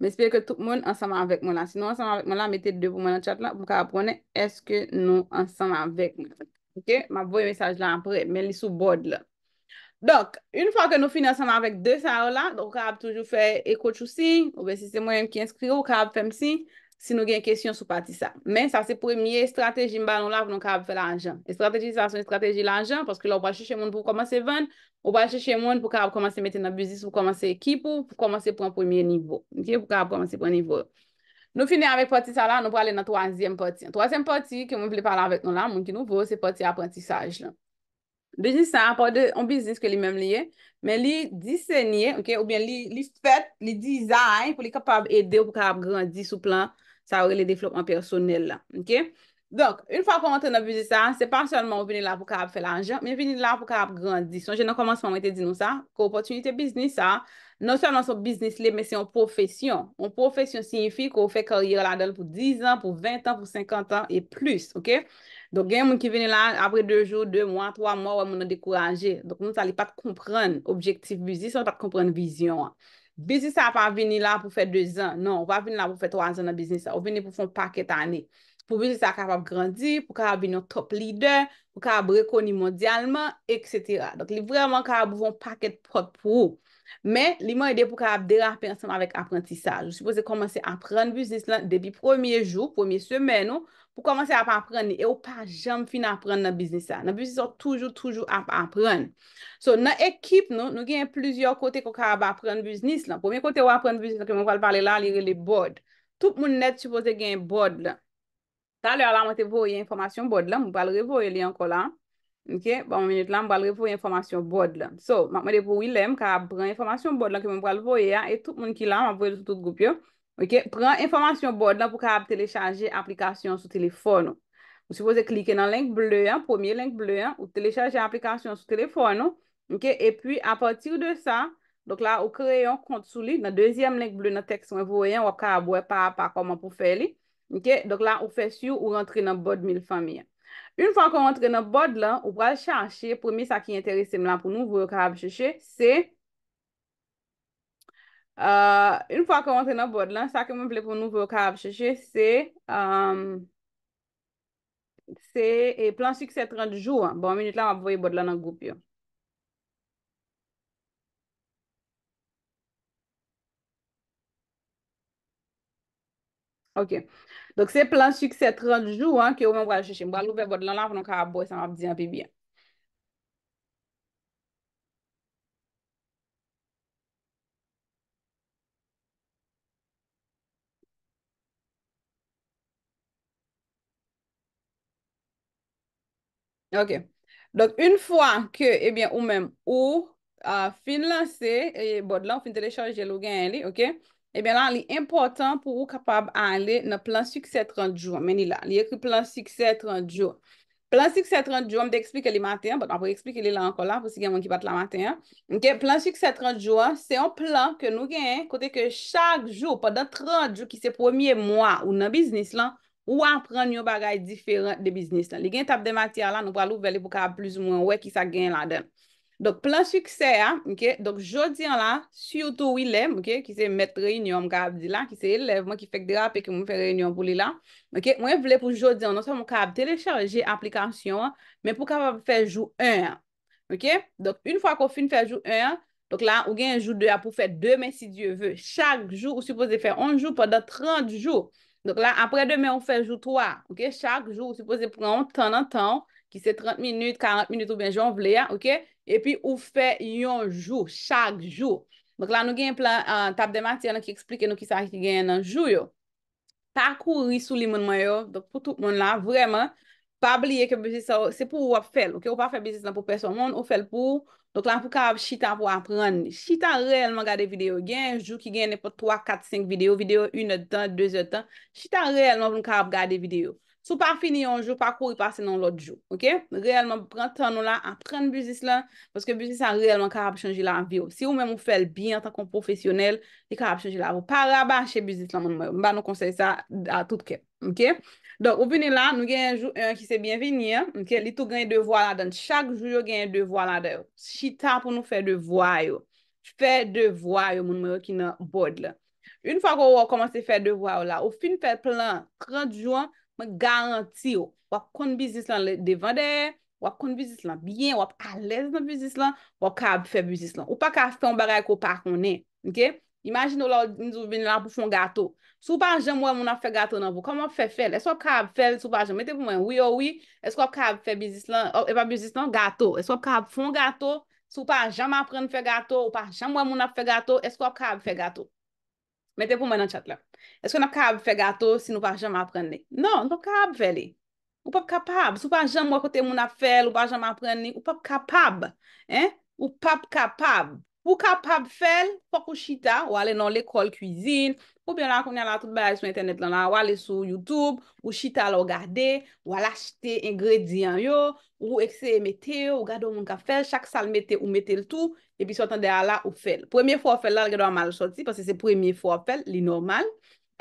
A: Mwen espere ke tout moun ansama avek moun la. Sinon ansama avek moun la, mette de pou moun an chat la. Pou ka aprene, eske nou ansama avek moun la. Ok, m avoye mesaj la apre, men li sou bod la. Donk, un fwa ke nou finasama avèk de sa ou la, donk karab toujou fè ekot chousi, ou bè si se mwen yon ki inskri ou, karab fèm si, si nou gen kèsyon sou pati sa. Men, sa se premiye estrategi mba nou la pou nou karab fè la anjan. Estrategi sa son estrategi la anjan, paske la ou pa chè chè moun pou komanse ven, ou pa chè chè moun pou karab komanse meten na bizis, pou komanse ekip ou, pou komanse pou an premiye nivou. Ok, pou karab komanse pou an nivou. Nou finè avèk poti sa la, nou pou alè nan toasyèm poti. Toasyèm poti ke moun vile pala avèk nou la, moun ki nou vò, se poti apantisaj la. Biznis sa apote an biznis ke li mèm liye, men li disenye, ou bien li fèt, li dizay pou li kapab edè ou pou karab grandis sou plan sa orè le deflopman personel la. Donk, un fa kon an ton nan biznis sa, se pa sonman ou vini la pou karab felanje, men vini la pou karab grandis. Sonje nan koman seman wè te dinou sa, ko opotunite biznis sa, Non sa nan sou bisnis li, men se yon profesyon. Yon profesyon sinifi kou fe karyera la del pou 10 an, pou 20 an, pou 50 an, e plus, ok? Don gen moun ki veni la apre 2 joun, 2 moun, 3 moun, wè moun nan dekouraje. Don nou sa li pat kompren objektif bizis, sa li pat kompren vizyon. Bizis sa pa veni la pou fe 2 an. Non, wè pa veni la pou fe 3 an nan bizis. Wè veni pou fon paket ane. Pou bizis sa ka pa grandi, pou ka pa veni nou top lider, pou ka pa brekoni mondialman, Men, li mwen ede pou ka ap derapensan avèk aprentisa. Jou suppose komanse apren bisnis lan debi promye jou, promye semen nou pou komanse ap apren ni. E ou pa jam fin apren nan bisnis sa. Nan bisnis sa ou toujou, toujou ap apren. So, nan ekip nou, nou gen plizyo kote ko ka ap apren bisnis lan. Poumen kote ou apren bisnis lan, ke mwen kwa l pale la, li re le bod. Toup moun net suppose gen bod la. Sa le ala mwen te voye informasyon bod la, mwen pale revoye li anko la. Bon, mwenit lan, mwen bal revoye informasyon bod lan. So, mwen depo wilem, ka bran informasyon bod lan ki mwen bal voye, e tout mwen ki lan, mwen voye tout goup yo. Ok, bran informasyon bod lan pou ka telechaje aplikasyon sou telefon nou. Mwen suppose klike nan link bleu, premier link bleu, ou telechaje aplikasyon sou telefon nou. Ok, e pi a patir de sa, dok la ou kreyon kont sou li, nan dezyem link bleu nan tekst mwen voye, wap ka abwe pa a pa koman pou fe li. Ok, dok la ou fe syou ou rentre nan bod mil fami ya. Un fwa kon rentre nan bod lan, ou pral chanche, pwemi sa ki enterese mla pou nou vwe okar ap cheche, se, euh, un fwa kon rentre nan bod lan, sa ki mwen vle pou nou vwe okar ap cheche, se, se, e plan sukset 30 jou, bon minute la mwen vwe bod lan nan goup yo. Ok, donc c'est plan succès 30 jours, hein, que ou men wè chèche mbèl ou mèl bod lan lan, fè nan ka bo, san wè ap diyan pi bè. Ok, donc une fwa ke, e bè ou men ou, euh, fin lan se, e eh, bod lan, fin tè lè chanjè lò gen li, eh, ok? E eh ben lan li important pou bon, ou kapab a ale nan plan sukset 30 jouan meni la. Li ekri plan sukset 30 jouan. Plan sukset 30 jouan mde eksplike li maten. Bon apre eksplike li la anko la. Fos gen mwen ki bat la maten. Plan sukset 30 jouan se yon plan ke nou gen kote ke chak jou padan 30 jou ki se premier mwa ou nan biznis lan. Ou apren yon bagay diferent de biznis lan. Li gen tap de maten la nou pralou vele pou ka plus ou mwen we ki sa gen la den. Donk plan suksè a, mke, donk jodi an la, syoutou wile, mke, ki se met reynyon m ka ap di la, ki se elev, mwen ki fek drape ki mwen fek reynyon wile la, mke, mwen vle pou jodi an, non se mwen ka ap telecharje aplikasyon a, men pou ka ap fek jou 1 a, mke, donk un fwa kon fin fek jou 1 a, donk la ou gen jou 2 a pou fek 2 men si Diyo ve, chak jou ou supose fek 1 jou poda 30 jou, donk la apre 2 men ou fek jou 3 a, mke, chak jou ou supose pren ton an ton, ki se 30 minute, 40 minute ou ben jou an vle a, mke, E pi ou fe yon jou, chak jou. Bek la nou gen plan tab de mati anan ki explike nou ki sa ki gen nan jou yo. Ta akou risou li moun mayo. Dok pou tout moun la, vreman, pa bliye ke bizis sa ou. Se pou ou ap fel, ouke ou pa fe bizis nan pou person moun, ou fel pou. Dok la an pou ka ap chita pou ap pran. Chita reyelman gade videyo gen, jou ki gen nepo 3, 4, 5 videyo, videyo 1 etan, 2 etan. Chita reyelman pou nou ka ap gade videyo. Sou pa fini yon jou, pa kou yon pasen yon lot jou, ok? Realman, prantan nou la, aprenn buzis la, paske buzis a realman karap chanji la anvi yo. Si ou men mou fel biyan tan kon profesyonel, li karap chanji la. Paraba che buzis la, moun mè yo. Mba nou konsey sa a tout ke. Donk, oubine la, nou gen yon jou, yon ki se bienveni, ok? Li tou gen yon devwa la dan. Chak jou yo gen yon devwa la dan. Chita pou nou fe devwa yo. Fe devwa yo, moun mè yo, ki nan bod la. Un fa kou ou wò komanse fe devwa yo la, ou fin pe plan 30 Mwen garanti yo, wap kon bizis lan le devande, wap kon bizis lan byen, wap alez nan bizis lan, wap kab fe bizis lan. Ou pa ka fwen baray ko pa konen, nke? Imajino la ou nizou vini lan pou fwen gato. Sou pa jam wè moun ap fe gato nan vou, kama fe fel, es wap kab fel, sou pa jam, mette pou mwen, oui ou oh oui, es wap kab fe bizis lan, oh, e pa bizis lan, gato. Es wap kab fwen gato, sou pa jam apren fwen gato, ou pa jam wè moun ap fe gato, es wap kab fe gato. Mète pou mè nan chaklè. Eskwen ap kab fe gato si nou pa jam ap rane? Non, nou kab vele. Ou pap kapab. Sou pa jam wakote moun ap fel, ou pa jam ap rane. Ou pap kapab. Ou pap kapab. Ou kapab fel, fok ou chita, ou ale nan l'ekol kuizine, ou bè lan konye lan tout bè ay sou internet lan lan, ou ale sou YouTube, ou chita la ou gade, ou al achete ingredyen yo, ou ekse emete yo, ou gade ou moun ka fel, chak sal mette ou mette l'tou, epi sotan de ala ou fel. Premye fò ou fel lan, ou gade ou amal soti, pasi se premiye fò ou fel, li normal.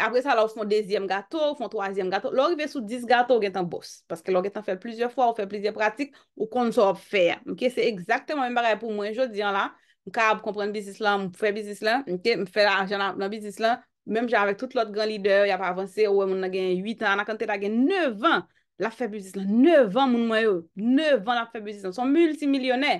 A: Apre sa la ou fon dezyem gato, ou fon troasyem gato, lor ive sou diz gato ou gen tan bos, paske lor gen tan fel plizye fwa, ou fel plizye pratik, ou kon so op fel. Ok, se ekzakteman mwen baray pou mwen jodi an la. ka pou kompren bisnis lan, m pou fè bisnis lan, m fè la anjan nan bisnis lan, mèm jè avèk tout lòt gran lider, y ap avansè, wè moun nan gen 8 an, an akantè ta gen 9 an la fè bisnis lan, 9 an moun mwen yo, 9 an la fè bisnis lan, son multimilyonè,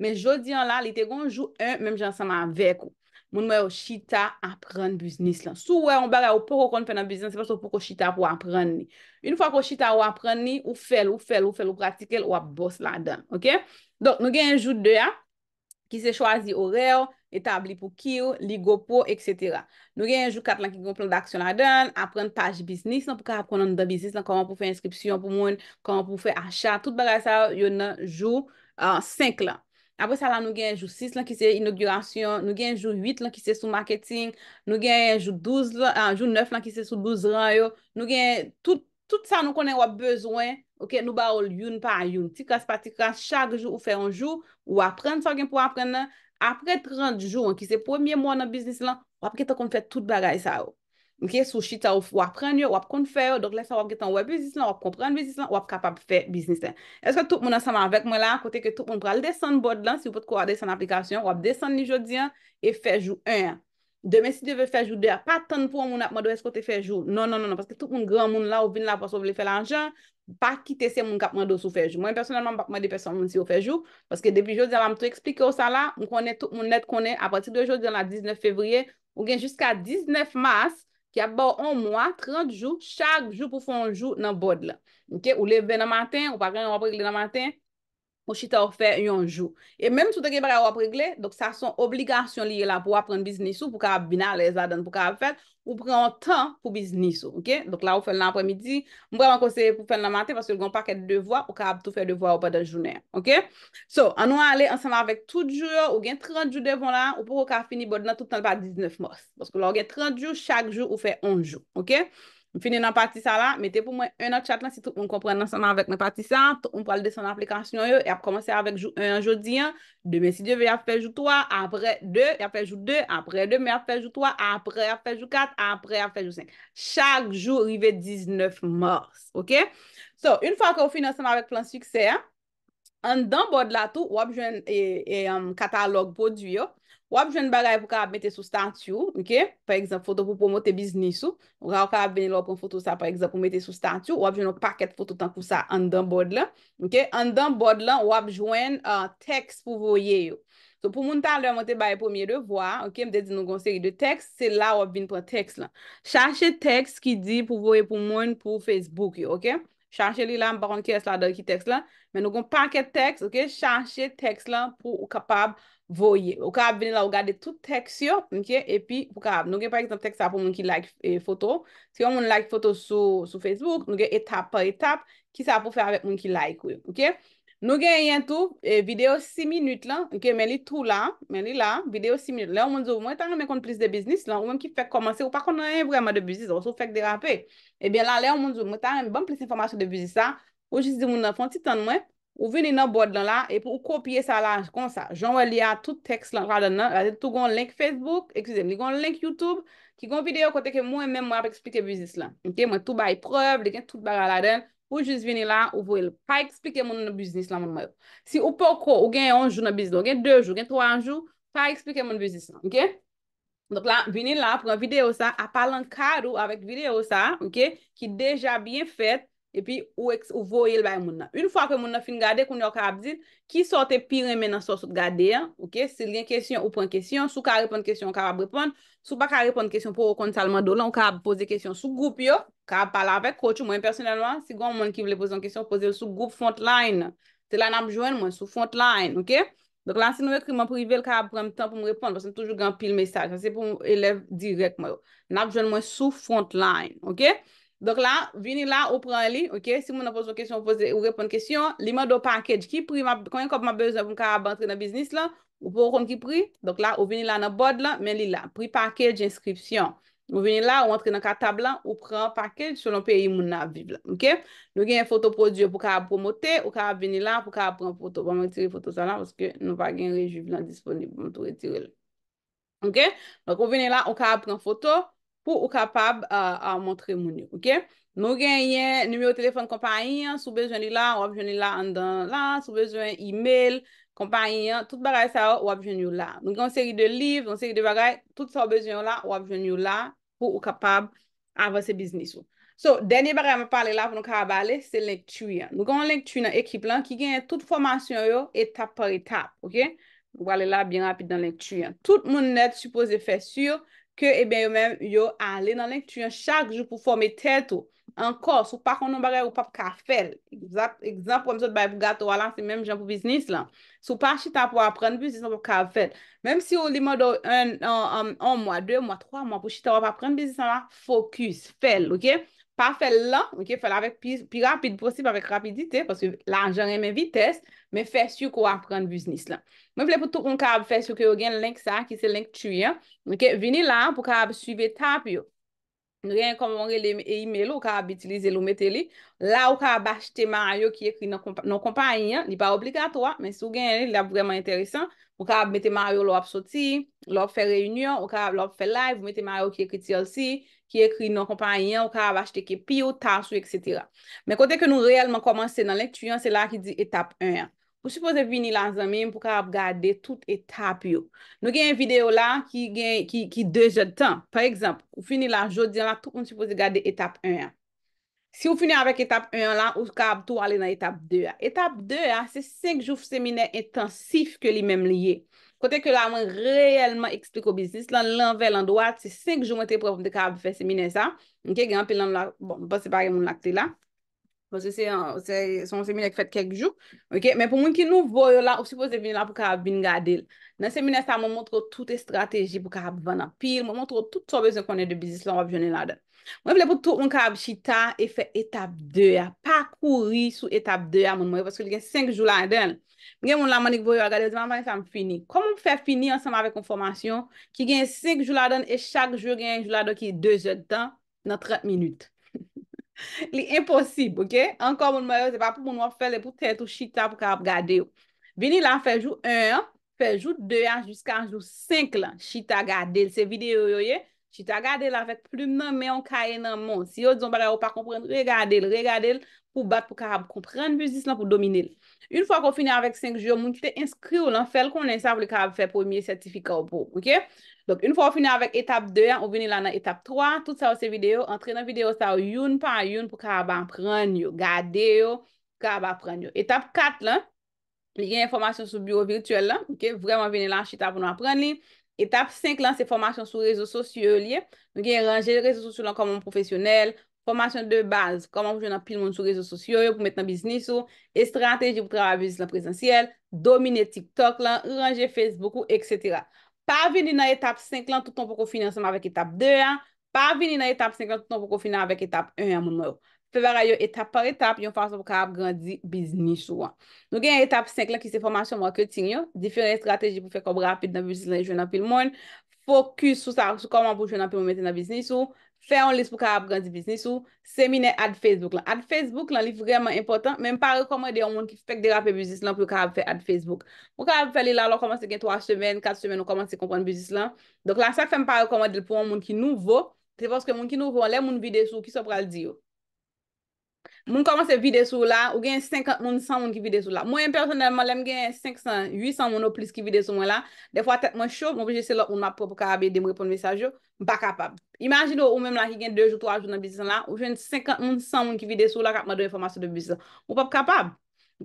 A: mè jodi an la, li te gonjou 1 mèm jansan avèk ou, moun mwen yo chita apren bisnis lan, sou wè on bère ou pou kon fè nan bisnis lan, se pas ou pou kou chita pou apren ni, un fwa kou chita ou apren ni, ou fèl, ou fèl, ou fèl, ou pratikel, ou ap b ki se chwazi oreo, etabli pou ki yo, ligopo, etc. Nou gen yon jou kat lan ki goun plon d'aksyon adan, apren taj bisnis nan pou ka apren nan da bisnis lan, koman pou fe inskripsyon pou moun, koman pou fe achat, tout bagay sa yo nan jou 5 euh, lan. Apo sa la nou gen yon jou 6 lan ki se inaugurasyon, nou gen yon jou 8 lan ki se sou marketing, nou gen yon jou 9 euh, lan ki se sou 12 ran yo, nou gen tout sa nou konen wap bezwen yo, ouke nou ba ou l youn pa youn, ti kras pa ti kras, chak joun ou fe yon joun, ou apren sa gen pou apren nan, apre 30 joun ki se pwemye moun nan bisnis lan, wap geta konfet tout bagay sa ou. Mke sou chi ta ou wap pren yo, wap konfet yo, donk lesa wap getan wap bisnis lan, wap konpren bisnis lan, wap kapap fe bisnis lan. Eske tout moun anseman avek mwen la, kote ke tout moun pral desen bod lan, si wap kwa desen aplikasyon, wap desen ni jodyan, e fe joun 1. Deme si dewe fe joun 2, a paten pou moun pa kite se moun kapman dos ou fejou. Mwen personelman, mwen bakman de person moun si ou fejou, paske depi jòzè la, mwen tou eksplike ou sa la, mwen konè tout, mwen net konè, apatit do jòzè la 19 fevriye, ou genjouska 19 mas, ki abou an mwa, 30 jù, chak jù pou fon jù nan bod la. Ok, ou levve nan matin, ou pa genjou apre glè nan matin, ou chite ou fe yon jou. E menm sou te gen par a wap regle, donk sa son obligasyon liye la pou wap pren biznisou, pou karab bina le zadan pou karab fet, ou pren an tan pou biznisou, ok? Donk la ou fen nan apre midi, mbra man konseye pou fen nan mate, vase yon gwen paket devwa, ou karab tou fe devwa wap adan jounen, ok? So, an nou a ale ansama vek tout jou, ou gen 30 jou devwa lan, ou pou wakar fini bod nan tout nan pak 19 mos. Baske la ou gen 30 jou, chak jou ou fe 11 jou, ok? Mwen finye nan pati sa la, mette pou mwen un an chat lan si tou mwen kompren nan sanan vek nan pati sa. Tou mwen pal de sanan aplikansyon yo, e ap komanse avèk un an jodi an, demen si diyo vek ap pejou 3, apre 2, e ap pejou 2, apre 2, me ap pejou 3, apre ap pejou 4, apre ap pejou 5. Chak jou rive 19 mars, ok? So, un fwa ka ou finye nan sanan vek plan suksè, an dan bod la tou, wap jwen e katalog um, podu yo. Wap jwen bagay pou karap mette sou statue, OK? Par exemple, fotou pou pwomote biznisou. Wap karap veni lopon fotou sa, par exemple, pou mette sou statue, wap jwen wap paket fotou tankou sa andan bod la, OK? Andan bod la, wap jwen uh, teks pou voye yo. So, pou moun tan lopote bagay pwomye devwa, OK? Mde di nou gonseri de teks, se la wap vin pou teks la. Chache teks ki di pou voye pou moun pou Facebook yo, OK? Chache li la, mba kon kyes la, da ki teks la, men nou gons paket teks, OK Voye, ou ka ap veni la ou gade tout teksyo, ok, epi pou ka ap, nou gen par exemple teksyo ap pou moun ki like e, foto, se yo moun like foto sou Facebook, nou gen etape par etape, ki sa ap pou fè avèk moun ki like ou, ok, nou gen yentou e, video 6 minute la, ok, men li tou la, men li la, video 6 minute, le ou moun zo mwen ta reme kont plis de biznis la, ou moun ki fèk komanse ou pa kont reme brema de biznis, ou sou fèk derape, ebyen la le ou moun zo moun ta reme bon plis informasyon de biznis sa, ou jis di moun nan fon titan mwen, Ou vini nan bod lan la, e pou ou kopye sa la kon sa. Joun wè li a tout tekst lan rade nan, rade tout goun link Facebook, eksuzem, li goun link Youtube, ki goun video kote ke mwen men mwa pou eksplike bizis lan. Mwen tou bay preb, li gen tout baga la den, ou jis vini la, ou vou el pa eksplike moun nan bizis lan mwen mwa. Si ou poko, ou gen anjou nan bizis lan, gen deujou, gen toanjou, pa eksplike moun bizis lan. Donk la, vini la pou goun video sa, apal an kadou avèk video sa, ki deja bien fèt, E pi, ou voye l bay moun nan. Un fwa kwen moun nan fin gade, kwen yo karab zil, ki sote pi reme nan sot sot gade, ok, se liyen kesyon, ou pren kesyon, sou ka repon kesyon, karab repon, sou pa ka repon kesyon pou kon salman do, la, ou karab pose kesyon sou group yo, karab pala vek, koti mwen personelman, si gwa mwen ki vle pose an kesyon, ou pose l sou group front line, se la nabjwen mwen sou front line, ok. Donk lansin nou ekriman privel, karab prenm tan pou mwen repon, vasen toujou gran pil mesaj, sa se pou mwen elev direk mwen yo. Nabjwen m Donk la, vini la, ou pran li, ok? Si moun apos yon kesyon, ou repon kesyon, li moun do pankedj ki pri. Kwenye kop ma bezan pou mwen ka ap antre nan biznis la, ou pou wakom ki pri. Donk la, ou vini la nan bod la, men li la. Pri pankedj, inskripsyon. Ou vini la, ou antre nan ka tab la, ou pran pankedj selon peyi moun nan vib la, ok? Nou gen yon foto prodyo pou ka ap promote, ou ka ap vini la pou ka ap pran foto. Ou vini la pou ka ap pran foto. pou ou kapab a montre moun yo, ok? Nou gen yon numero telefon kompanyen, sou bezwen yon la, wap joun yon la an dan la, sou bezwen email, kompanyen, tout bagay sa yo, wap joun yon la. Nou gen yon seri de liv, yon seri de bagay, tout sa wap bezwen yon la, wap joun yon la, pou ou kapab avanse biznis yo. So, denye bagay a me pale la, pou nou ka abale, se lenk tuyen. Nou gen yon lenk tuyen nan ekip lan, ki gen yon tout formasyon yo, etap par etap, ok? Nou wale la, bien rapide nan lenk tuyen. Tout moun net, suppose fes yon, ke e eh ben yo men yo ale nan lèk tu yon chak jou pou fòmè tèl tou. Ankor, sou pa konon bagè ou pa pou ka fèl. Ekzamp wèm sot bay pou gato wala, se mèm jan pou biznis lan. Sou pa chita pou apren biznis nan pou ka fèl. Mèm si ou li mò do 1, 1 mò, 2 mò, 3 mò pou chita wèm apren biznis nan la, fòküs fèl, okè? pa fè la, fè la avèk pi rapide prosip avèk rapidite, paske la jan mè vites, mè fè syou kwa aprenn busnis la. Mwen fè pou tou kon fè syou ki yo gen lenk sa, ki se lenk tuyen, vini la pou kwa ap sube tap yo. Rien komon re le e-mail ou ka ab itilize lou meteli, la ou ka ab achete Mario ki ekri nan kompanyen, ni pa obligato wa, men sou gen li la vreman enteresan, ou ka ab mette Mario lou ap soti, lou ap fe reyunyon, ou ka ab lou ap fe live, ou mette Mario ki ekri tiyol si, ki ekri nan kompanyen, ou ka ab achete ke pi ou tas ou etc. Men kote ke nou realman komanse nan lektuyon, se la ki di etap 1 ya. Ou supose vini la zanmim pou ka ap gade tout etap yo. Nou gen yon video la ki deje tan. Par eksemp, ou fini la jodi la, tout moun supose gade etap 1 an. Si ou fini avek etap 1 an la, ou ka ap tou ale nan etap 2 an. Etap 2 an, se 5 jouf seminer intensif ke li mem liye. Kote ke la mwen reyelman eksplik ou biznis, lan lanvel an doat, se 5 joumete pou ap de ka ap fè seminer sa. Mwen gen an pilan la, bon, mwen pa separe moun lakte la. Basè se son seminèk fèt kek jou, ok? Men pou mwen ki nou voyo la, ou si pou se vini la pou karab bin gadil. Nan seminèk sa, mwen montro tout e strateji pou karab vana pil, mwen montro tout sobezen konen de bizis la wap jounen la den. Mwen vle pou tout mwen karab chita e fè etap 2 ya, pa kouri sou etap 2 ya moun mwen, basè ke li gen 5 jou la den. Mwen gen moun la manik voyo la gadil, zi man manik sa m finik. Kom mwen fè finik ansam avè konformasyon ki gen 5 jou la den e chak jou gen 1 jou la den ki 2 joutan nan 30 minut. *laughs* Li imposib, ankon moun mwen yo, se pa pou moun mwen fele pou ten tou shita pou karab gade yo. Vini la fejou 1 an, fejou 2 an, jiska anjou 5 lan, shita gade yo, se videyo yo ye, shita gade yo la vek plume nan meyon kaye nan moun. Si yo diyon bade yo pa kompren, regade yo, regade yo, pou bat pou karab kompren mouzis nan pou domine yo. Un fwa kon finè avèk 5 jyo, moun ki te inskri ou lan, fel konen sa pou li karab fè pwemye sertifika ou pou, ouke? Un fwa kon finè avèk etap 2, ou veni lan nan etap 3, tout sa ou se videyo, entre nan videyo sa ou youn pa youn pou karab apren yo, gade yo, karab apren yo. Etap 4 lan, li genye informasyon sou bureau virtuel lan, ouke? Vreman veni lan chita pou nou apren li. Etap 5 lan, se formasyon sou rezo sosye li, nou genye ranger rezo sosye lan koman moun profesyonel, moun. Formasyon de base, koman pou jwen apil moun sou rezo sosyo yo pou met nan biznisou. Estrateji pou travay vizis la presensiyel, domine TikTok lan, ranger Facebook ou etc. Pa vini nan etap 5 lan, touton pou kofinansman avèk etap 2 an. Pa vini nan etap 5 lan, touton pou kofinansman avèk etap 1 an moun mèv. Fevara yo etap par etap, yon fason pou ka ap grandi biznisou an. Nou gen etap 5 lan ki se formasyon wakotin yo. Diferen estrategi pou fek ob rapid nan vizis la jwen apil moun. Fokus sou sa, sou koman pou jwen apil moun met nan vizisou. Fè an lis pou ka ap gran di bisnis ou seminè ad Facebook lan. Ad Facebook lan li vreman impotant, men pa rekomade an moun ki spek de rap e bizis lan pou ka ap fè ad Facebook. Mou ka ap fè li la, lò komanse gen 3 semen, 4 semen, lò komanse konpran bizis lan. Donk la, sak fè men pa rekomade l pou an moun ki nouvo, trivòs ke moun ki nouvo, an lè moun bide sou ki so pral di yo. Moun komanse vide sou la, ou gen 50 moun, 100 moun ki vide sou la. Mwen personelman, lem gen 500, 800 moun ou plis ki vide sou mwen la. Defwa tekman chow, moun vje se lò ou nma pou pou karabe demre pou mwen sajyo, mba kapab. Imagino ou mwen la ki gen 2 jou, 3 jou nan bizis an la, ou gen 50 moun, 100 moun ki vide sou la kap mwa do informasyon de bizis an. Ou pap kapab,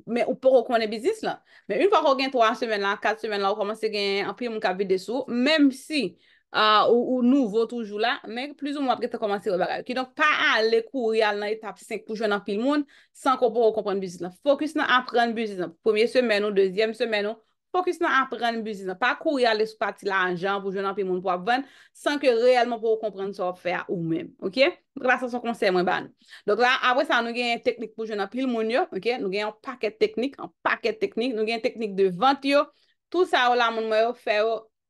A: men ou pou ro konen bizis la. Men un fwa ro gen 3 semen la, 4 semen la, ou komanse gen apri moun ka vide sou, menm si... Euh, ou nouvo toujou la, men plus ou moun apre te komanse yo bagay. Ok, donk pa ale kou real nan etap 5 pou jounan pil moun, san kon pou ou kompren bizis nan. Fokus nan apren bizis nan. Premier semen ou, deuxième semen ou, fokus nan apren bizis nan. Pa kou real le sou pati la anjan pou jounan pil moun pou ap ven, san ke realman pou ou kompren so ou fe a ou men. Ok? Rasa son konsey mwen ban. Donk la, apre sa nou genye teknik pou jounan pil moun yo. Ok? Nou genye an paket teknik, an paket teknik. Nou genye teknik de 20 yo. Tou sa ou la moun mwen yo fe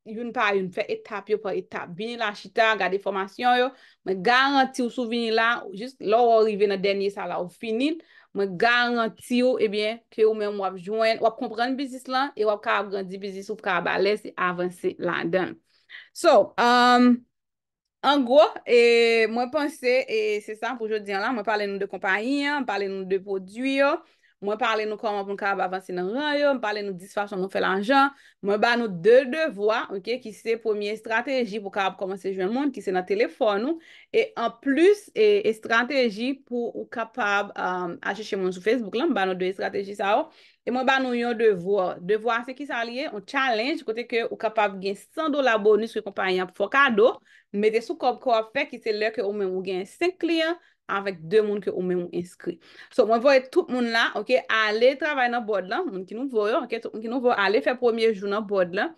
A: yon pa yon fe etap yo pa etap, vin la chita, gade formasyon yo, me garanti ou sou vin la, jist lor orive na denye sal la ou finil, me garanti ou, ebyen, ke ou men wap jwen, wap komprende bizis lan, e wap ka agrandi bizis ou pka abalese avanse lan dan. So, an um, gwo, e, mwen pense, e, se san pou jodyan la, mwen pale nou de kompanyen, pale nou de poduyo, Mwen pale nou koman pou kaba avansi nan rayon, mwen pale nou disfasyon nou fel anjan, mwen ba nou de devwa, ki se pwemye estrategi pou kaba koman se jwen moun, ki se nan telefon nou, e an plus estrategi e pou kaba um, ajeche moun sou Facebook lan, mwen ba nou de estrategi sa ou, e mwen ba nou yon devwa. Devwa se ki sa liye, ou challenge, kote ke ou kaba gen 100 do la bonus ki kompanyan pou fokado, mwete sou kob kwa fe, ki se lè ke ou men ou gen 5 kliyen, avèk dè moun ke ou mè moun inskri. So, mwen voye tout moun la, ok, ale travay nan bod la, mwen ki nou voyo, ok, mwen ki nou voyo, ale fè premier joun nan bod la,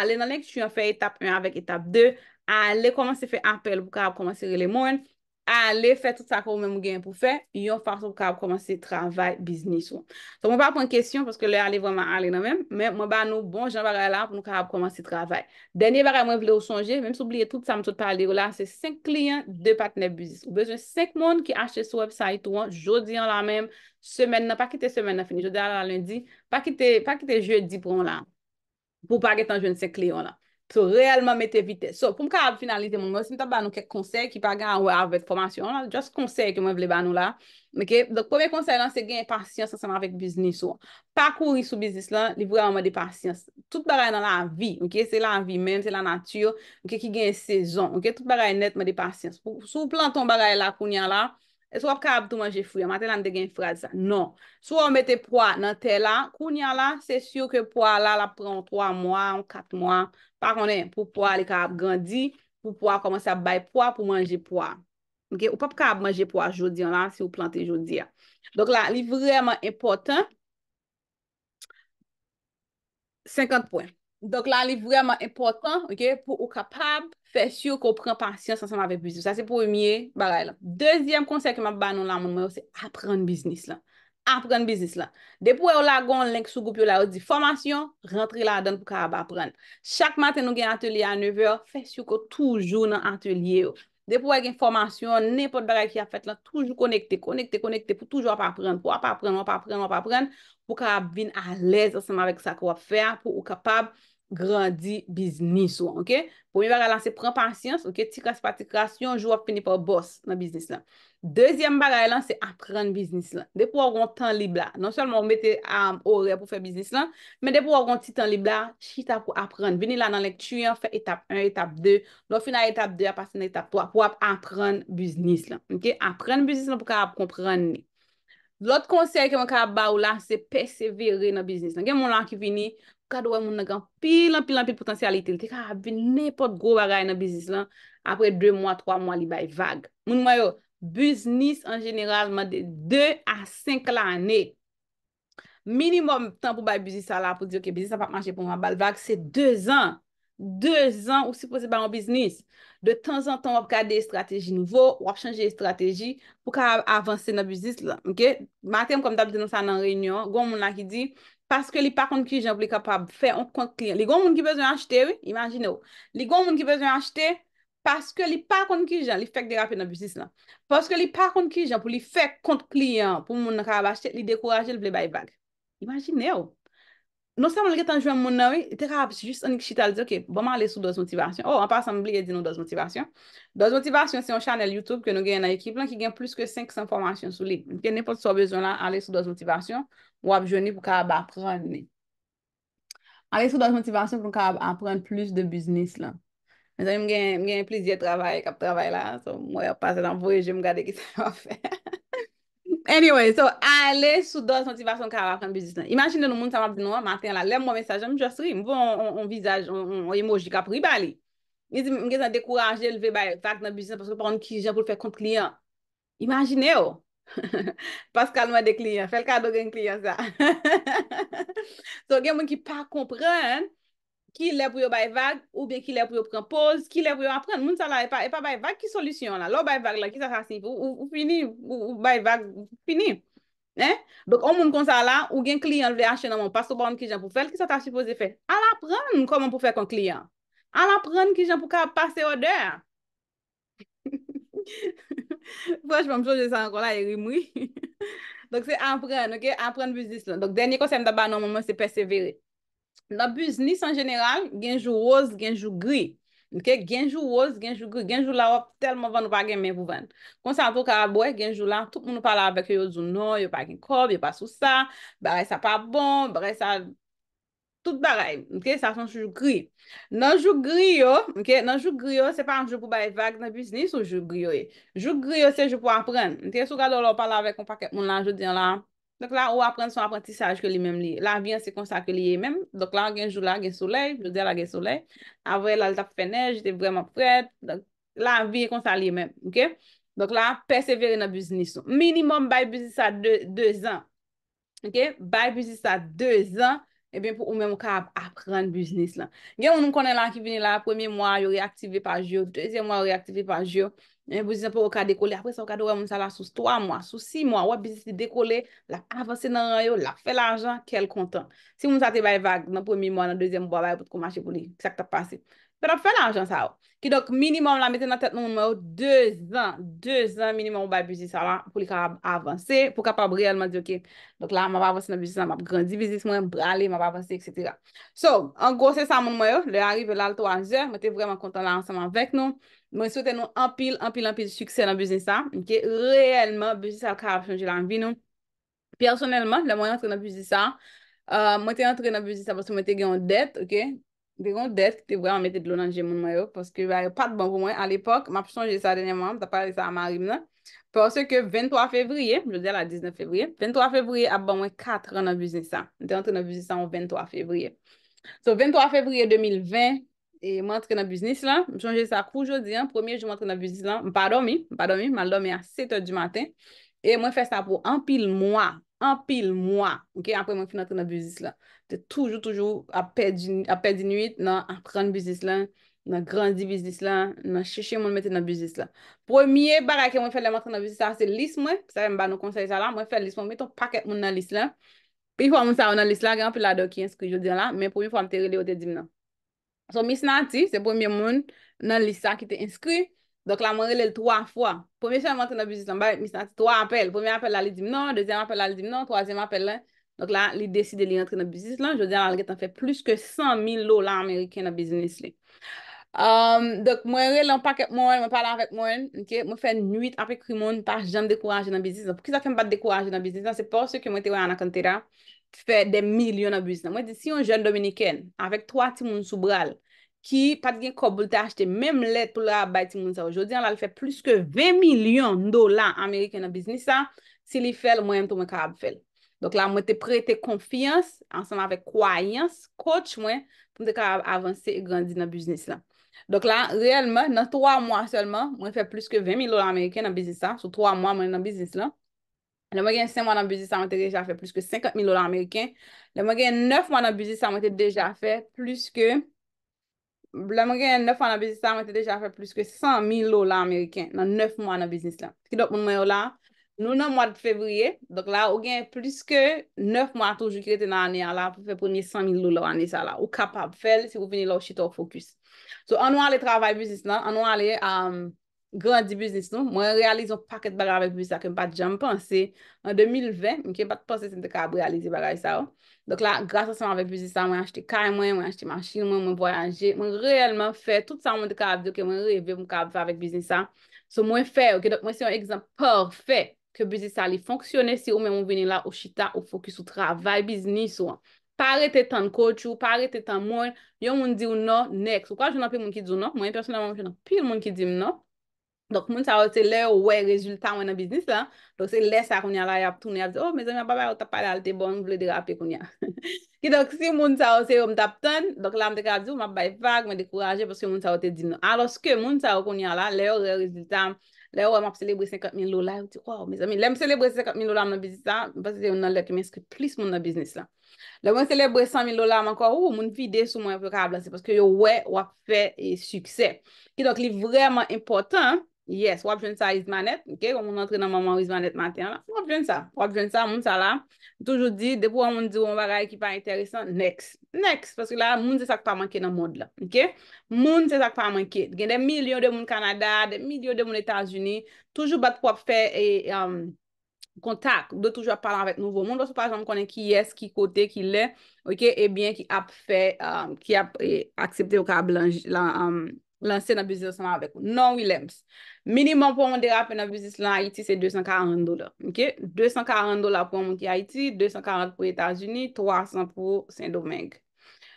A: ale nan lèk chou yon fè etap 1 avèk etap 2, ale komanse fè apel pou ka ap komanse rele moun, ale fè tout sa kou mè mou gen pou fè, yon farsou pou ka ap komanse travay biznis ou. Ton mwen pa ap pou an kesyon, pwoske le ale vwa mwen ale nan mèm, mwen ba nou bon jan baray la pou nou ka ap komanse travay. Denye baray mwen vle ou sonje, mèm soubliye tout sa moutou t'pale ou la, se 5 kliyen de partner biznis. Ou bezè 5 moun ki ache sou website ou an, jodi an la mèm, semen nan, pa kite semen nan fini, jodi an la lundi, pa kite jeudi pou an la, pou pa getan jeuni se kliyen an la. pou realman mette vites. So, pou mka ap finalite moun, mwen si mta ban nou kek konsey ki pa gan wè avèk formasyon la, jas konsey ki mwen vle ban nou la, meke, dok pwemye konsey lan, se gen yon pasyans asan avèk biznis wè. Pakouri sou biznis lan, li vwè an wè de pasyans. Tout baray nan la vi, se la vi men, se la natyur, mwen ke ki gen sezon, tout baray net wè de pasyans. Sou planton baray la, koun yan la, E sou ap ka ap tou manje fwya? Matè lan de gen fraza? Non. Sou an mette pwa nan tè la, koun ya la, se syo ke pwa la la pran 3 mwa, ou 4 mwa. Par konen, pou pwa li ka ap gandi, pou pwa komanse ap bay pwa, pou manje pwa. Mke, ou pap ka ap manje pwa jodi an la, si ou plante jodi an. Donk la, li vreman impotant. 50 poyen. Donk la li vreman important, ok, pou ou kapab, fè syou kon pren pasyans ansan avè biznis. Sa se pou ou mie, baray la. Dezyem konsek keman ban nou la moun mwen yo, se apren biznis la. Apren biznis la. Depou e ou la gon lenk sou goup yo la, ou di formasyon, rentre la adan pou ka apren. Chak maten nou gen atelier a 9h, fè syou kon toujou nan atelier yo. Dè pou wèk informasyon, nè pot berè ki a fèt lè, toujou konekte, konekte, konekte, pou toujou ap apren, pou ap apren, wè ap apren, wè ap apren, pou kap vin a lèz asan wèk sa kwa fè, pou ou kapab grandi biznis wè, ok? Pou mi berè lanse, pren pansyans, ok? Tikras pa tikras, yon jou ap fini pa wè boss nan biznis lè. Dezyen bagay lan se apren bisnis lan. Depo oron tan li bla. Non selman ou mette am ore pou fe bisnis lan. Men depo oron ti tan li bla. Chita pou apren. Vini la nan lek tuyan fe etap 1, etap 2. Non fina etap 2, apasen etap 3. Pou ap apren bisnis lan. Aprene bisnis lan pou ka ap kompren ni. Lot konsey keman ka ap ba ou la se persevere nan bisnis lan. Gen moun lanki vini. Kado wè moun nan gan pilan pilan pilan potensyalite. Te ka ap vini nepot gro bagay nan bisnis lan. Apre 2 mwa, 3 mwa li bay vag. Moun mwayo. buznis an generalman de 2 a 5 la ane. Minimum tan pou bay buzis ala pou diyo ki buzis an pa panche pou mwa balbag, se 2 an, 2 an ou si pose ban an buznis. De tan zan tan wap ka de estrategi nouvo, wap chanje estrategi pou ka avanse nan buzis la. Mke, mante m kom tabide nou sa nan renyon, goun moun a ki di, paske li pa kont klijan pou li kapab fè, li goun moun ki bezwen achete, imajine ou, li goun moun ki bezwen achete, Paske li pa kon ki jan, li fek de rapi nan bisnis la. Paske li pa kon ki jan pou li fek kont klien pou moun nan karaba chete, li dekouraje li ble bay bag. Imanjine yo. Non sa moun li ketan jwen moun nan we, te karab, jist anik chita li de, ok, boman ale sou doz motivasyon. Oh, an pa asan mbliye di nou doz motivasyon. Doz motivasyon, se yon chanel YouTube ke nou gen na ekip lan, ki gen plus ke 500 formasyon sou li. Gen ne pot sou bezon la ale sou doz motivasyon, wap jweni pou karaba apren ni. Ale sou doz motivasyon pou moun karaba apren plus de bisnis lan. Mwen gen yon plizye travay, kap travay la. So mwen yon pase nan voye, jen mwen gade ki sa va fe. Anyway, so ale soudan santi va son kava pran bizis nan. Imagine nou moun sa mab nou a maten la. Lem mwen mesajan, mwen jastri. Mwen vou yon vizaj, yon emoji kapri bali. Mwen gen zan dekouraje leve bay tak nan bizis nan paske paran ki jen pou fe kont kliyan. Imagine yo. Oh. *laughs* Pascal mwen de kliyan. Fel kado gen kliyan sa. So gen mwen ki pa komprenn. ki lè pou yo bay vag ou bè ki lè pou yo pren pose, ki lè pou yo apren. Moun sa la, e pa e bay vag ki solisyon la. Lo bay vag la, ki sa sa si, ou fini, ou bay vag, fini. Donk, an moun kon sa la, ou gen kliyan vle a chen nan moun, pa so ban ki jan pou fel, ki sa ta si pou ze fe. Al apren, koman pou fe kon kliyan. Al apren, ki jan pou ka pase odeur. Franspon, mchon, jen sa an kon la, e rimwi. *laughs* Donk, se apren, ok, apren vizis. Donk, denye konsem da ba nan moun, se persevere. Nan buznis an jeneral genjou roz, genjou gri. Ok, genjou roz, genjou gri. Genjou la wap telman wap nou pa genmen pou ven. Konsan pou karaboy, genjou la, tout moun nou pala avek yo zounon, yo pa genkob, yo pa sou sa, barey sa pa bon, barey sa, tout barey. Ok, sa son jou gri. Nan jou gri yo, ok, nan jou gri yo se pa an jou pou bayevak nan buznis ou jou gri yo e. Jou gri yo se jou pou apren. Ok, sou gado lor pala avek, moun la, jou diyan la. Donk la ou apren son aprentisaj ke li menm li. La vi an se konsta ke li menm. Donk la genjou la gen soley. Jou der la gen soley. Avre la lak fenej. Jete breman pred. Donk la vi e konsta li menm. Ok. Donk la persevere nan biznis. Minimum bay biznis sa 2 an. Ok. Bay biznis sa 2 an. E ben pou ou menm ka apren biznis la. Gen ou nou konen la ki vini la. Premier mwa yo reaktive pa jyo. Dezyen mwa yo reaktive pa jyo. Mwen bouzi an pou wak a dekoli, apres an wak a do wè moun salat sous 3 moun, sous 6 moun, wap bizis li dekoli, lak avanse nan rayon, lak fè l'anjan, kel kontan. Si moun sati bay vag nan premi moun, nan deuxième moun bay, pout koumache kouni, kisak tap pase. Fè lak fè l'anjan sa ou, ki dok minimum la mette nan tet nou moun mwen ou, 2 an, 2 an minimum wap bay bizis sa ou, pou li ka avanse, pou kapab reyelman di ok. Dok la, mwen wap avanse nan bizis sa, mwen wap grandi bizis mwen, brale, mwen wap avanse, etc. So, an gose sa moun mwen ou, le arrive lal to anje, m mwen sou ten nou anpil, anpil, anpil sukse nan biznisa, mwen ke reyelman biznisa akar ap chanje lan vi nou. Personelman, la mwen yon tren nan biznisa, mwen te yon tren nan biznisa, pwese mwen te gen yon det, ok, te gen yon det, te vwe anmete dlo nan jemoun mwen yo, pwese ke yon pat ban bon pou mwen, al epok, mwen ap chanje sa denye mwen, sa pari sa a marim nan, pwese ke 23 fevriye, jose la 19 fevriye, 23 fevriye ap ban mwen 4 ren nan biznisa, mwen te yon tren nan biznisa an 23 fevriye. So 23 fev e mantre nan biznis lan, m'm jonge sa kou jodi an, premye jou mantre nan biznis lan, mpadomi, mpadomi, ma lome a sete di maten, e mwen fè sa pou anpil mwa, anpil mwa, ok, anpil mwen fè mantre nan biznis lan. Te toujou toujou apè di nuit nan apren biznis lan, nan grandi biznis lan, nan chèchè mwen mette nan biznis lan. Premye baray ke mwen fè le mantre nan biznis lan, se lis mwen, sa mba nou konsey sa la, mwen fè lis mwen, meton paket moun nan lis lan, pi fwa moun sa ou nan lis lan, mwen fwa mwen fwa mwen fwa mwen fwa mwen fwa m non. So misnati, se pwemye moun nan lisa ki te inskri, dok la mwen rele l towa fwa. Pwemye chan mwen tre nan biznis lan, ba misnati, towa apel. Pwemye apel la li dimnon, dezyen apel la li dimnon, towa zyen apel la. Dok la li desi de li rentre nan biznis lan. Jodi alalget an fe plus ke 100.000 lola Ameriken nan biznis li. Um, dok mwen rele an paket mwen, mwen pala avet mwen, mwen fe nuit apikri moun pa jan dekouraje nan biznis lan. Pwè sa kem bat dekouraje nan biznis lan, se por se ke mwen te wè an akantera. fè de milyon nan biznis la. Mwen di si yon jen dominiken, avèk 3 timoun soubral, ki pat gen koboul te achete mem let pou la abay timoun sa. Ojo di an la lè fè plus ke 20 milyon dolan Ameriken nan biznis sa, si li fèl, mwen yon tou mwen karab fèl. Dok la mwen te prete konfiyans, ansan avèk kwayans, kouch mwen, pou mwen te karab avansè yon e grandin nan biznis la. Dok la, realmen, nan 3 mwen seman, mwen fè plus ke 20 milyon dolan Ameriken nan biznis sa, sou 3 mwen mwen nan biznis la. Le mwen gen 5 mwa nan biznis sa mwen te deja fe plus ke 50.000 lola Ameriken. Le mwen gen 9 mwa nan biznis sa mwen te deja fe plus ke 100.000 lola Ameriken nan 9 mwa nan biznis la. Ski dot mwen mwen yo la, nou nan mwa de fevriye. Dok la, ou gen plus ke 9 mwa toujou kirete nan ane a la pou fe prene 100.000 lola ane sa la. Ou kapab fel se pou veni la ou chito ou fokus. So anwa le travay biznis la, anwa le... Grandi biznis nou. Mwen realize yon paket bagay avèk biznis sa kem pat jam panse. An 2020, mwen kem pat panse sen dekab realize bagay sa ou. Dok la, grasa seman avèk biznis sa, mwen achete kaj mwen, mwen achete manchin, mwen mwen voyanje. Mwen reyelman fè, tout sa mwen dekab diyo ke mwen reviv mwen kab fè avèk biznis sa. Sou mwen fè, ok. Mwen se yon egzamp pòrfè ke biznis sa li fonksyonè si ou mwen mwen vini la ou chita ou fokus ou travay biznis ou an. Parete tan kòtou, parete tan moun. Yon moun di ou nou, next. Ou kwa joun apè Dok moun sa wote lè ou wè rezultat wè nan bisnis la. Dok se lè sa koun ya la yap touni ap di, oh mè zè mè babay wè tapal al te bon, mwè de rapi koun ya. Ki dok si moun sa wote yo mdap ton, dok la mdek ap di ou oh, mabay fag, mè dekouraje, pwoske moun sa wote oh, di nou. A loske moun sa wote koun ya la, lè yo re rezultat, lè yo wè mwap selebri 50.000 lola, yo ti waw mè zè mi. Lè mwap selebri 50.000 lola mdap bisnis la, pwoske yon nan lè ki menske plis moun nan bis yes, wap jwen sa Izmanet, ok, kon moun antre nan maman wizmanet maten la, wap jwen sa, wap jwen sa moun sa la, toujou di, depo wap moun di, wou mba ray ki pa enteresan, next, next, paske la, moun se sak pa manke nan mod la, ok, moun se sak pa manke, gen de milyon de moun Kanada, de milyon de moun Etats-Unis, toujou bat wap fe, e, um, kontak, wou de toujou ap palan avet nouvo, moun do se pa jom konen ki yes, ki kote, ki le, ok, e bien ki ap fe, um, ki ap e, akse Miniman pou an dera pe nan vizis lan Haiti, se 240 dolar. Ok? 240 dolar pou an moun ki Haiti, 240 pou Etats-Unis, 300 pou Saint-Domingue.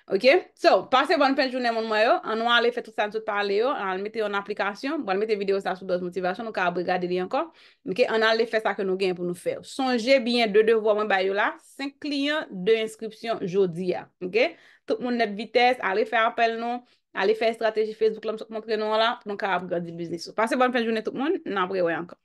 A: Ok? So, pase bon pen jounen moun mwen yo. An nou an le fet tout sa nou tout parle yo. An al mette yon aplikasyon. Bon, al mette video sa sou dos motivasyon. Nou ka abrigade li ankon. Ok? An al le fet sa ke nou gen pou nou fer. Sonje bien de devou an moun bayo la. 5 kliyen de inskripsyon jodi ya. Ok? Tout moun net vites, al le fet apel nou. Ale fè strategi Facebook la msok moun prenon la. Non ka ap gadi l biznisou. Pansè bon pen jounet tout moun. Nan bre wè anka.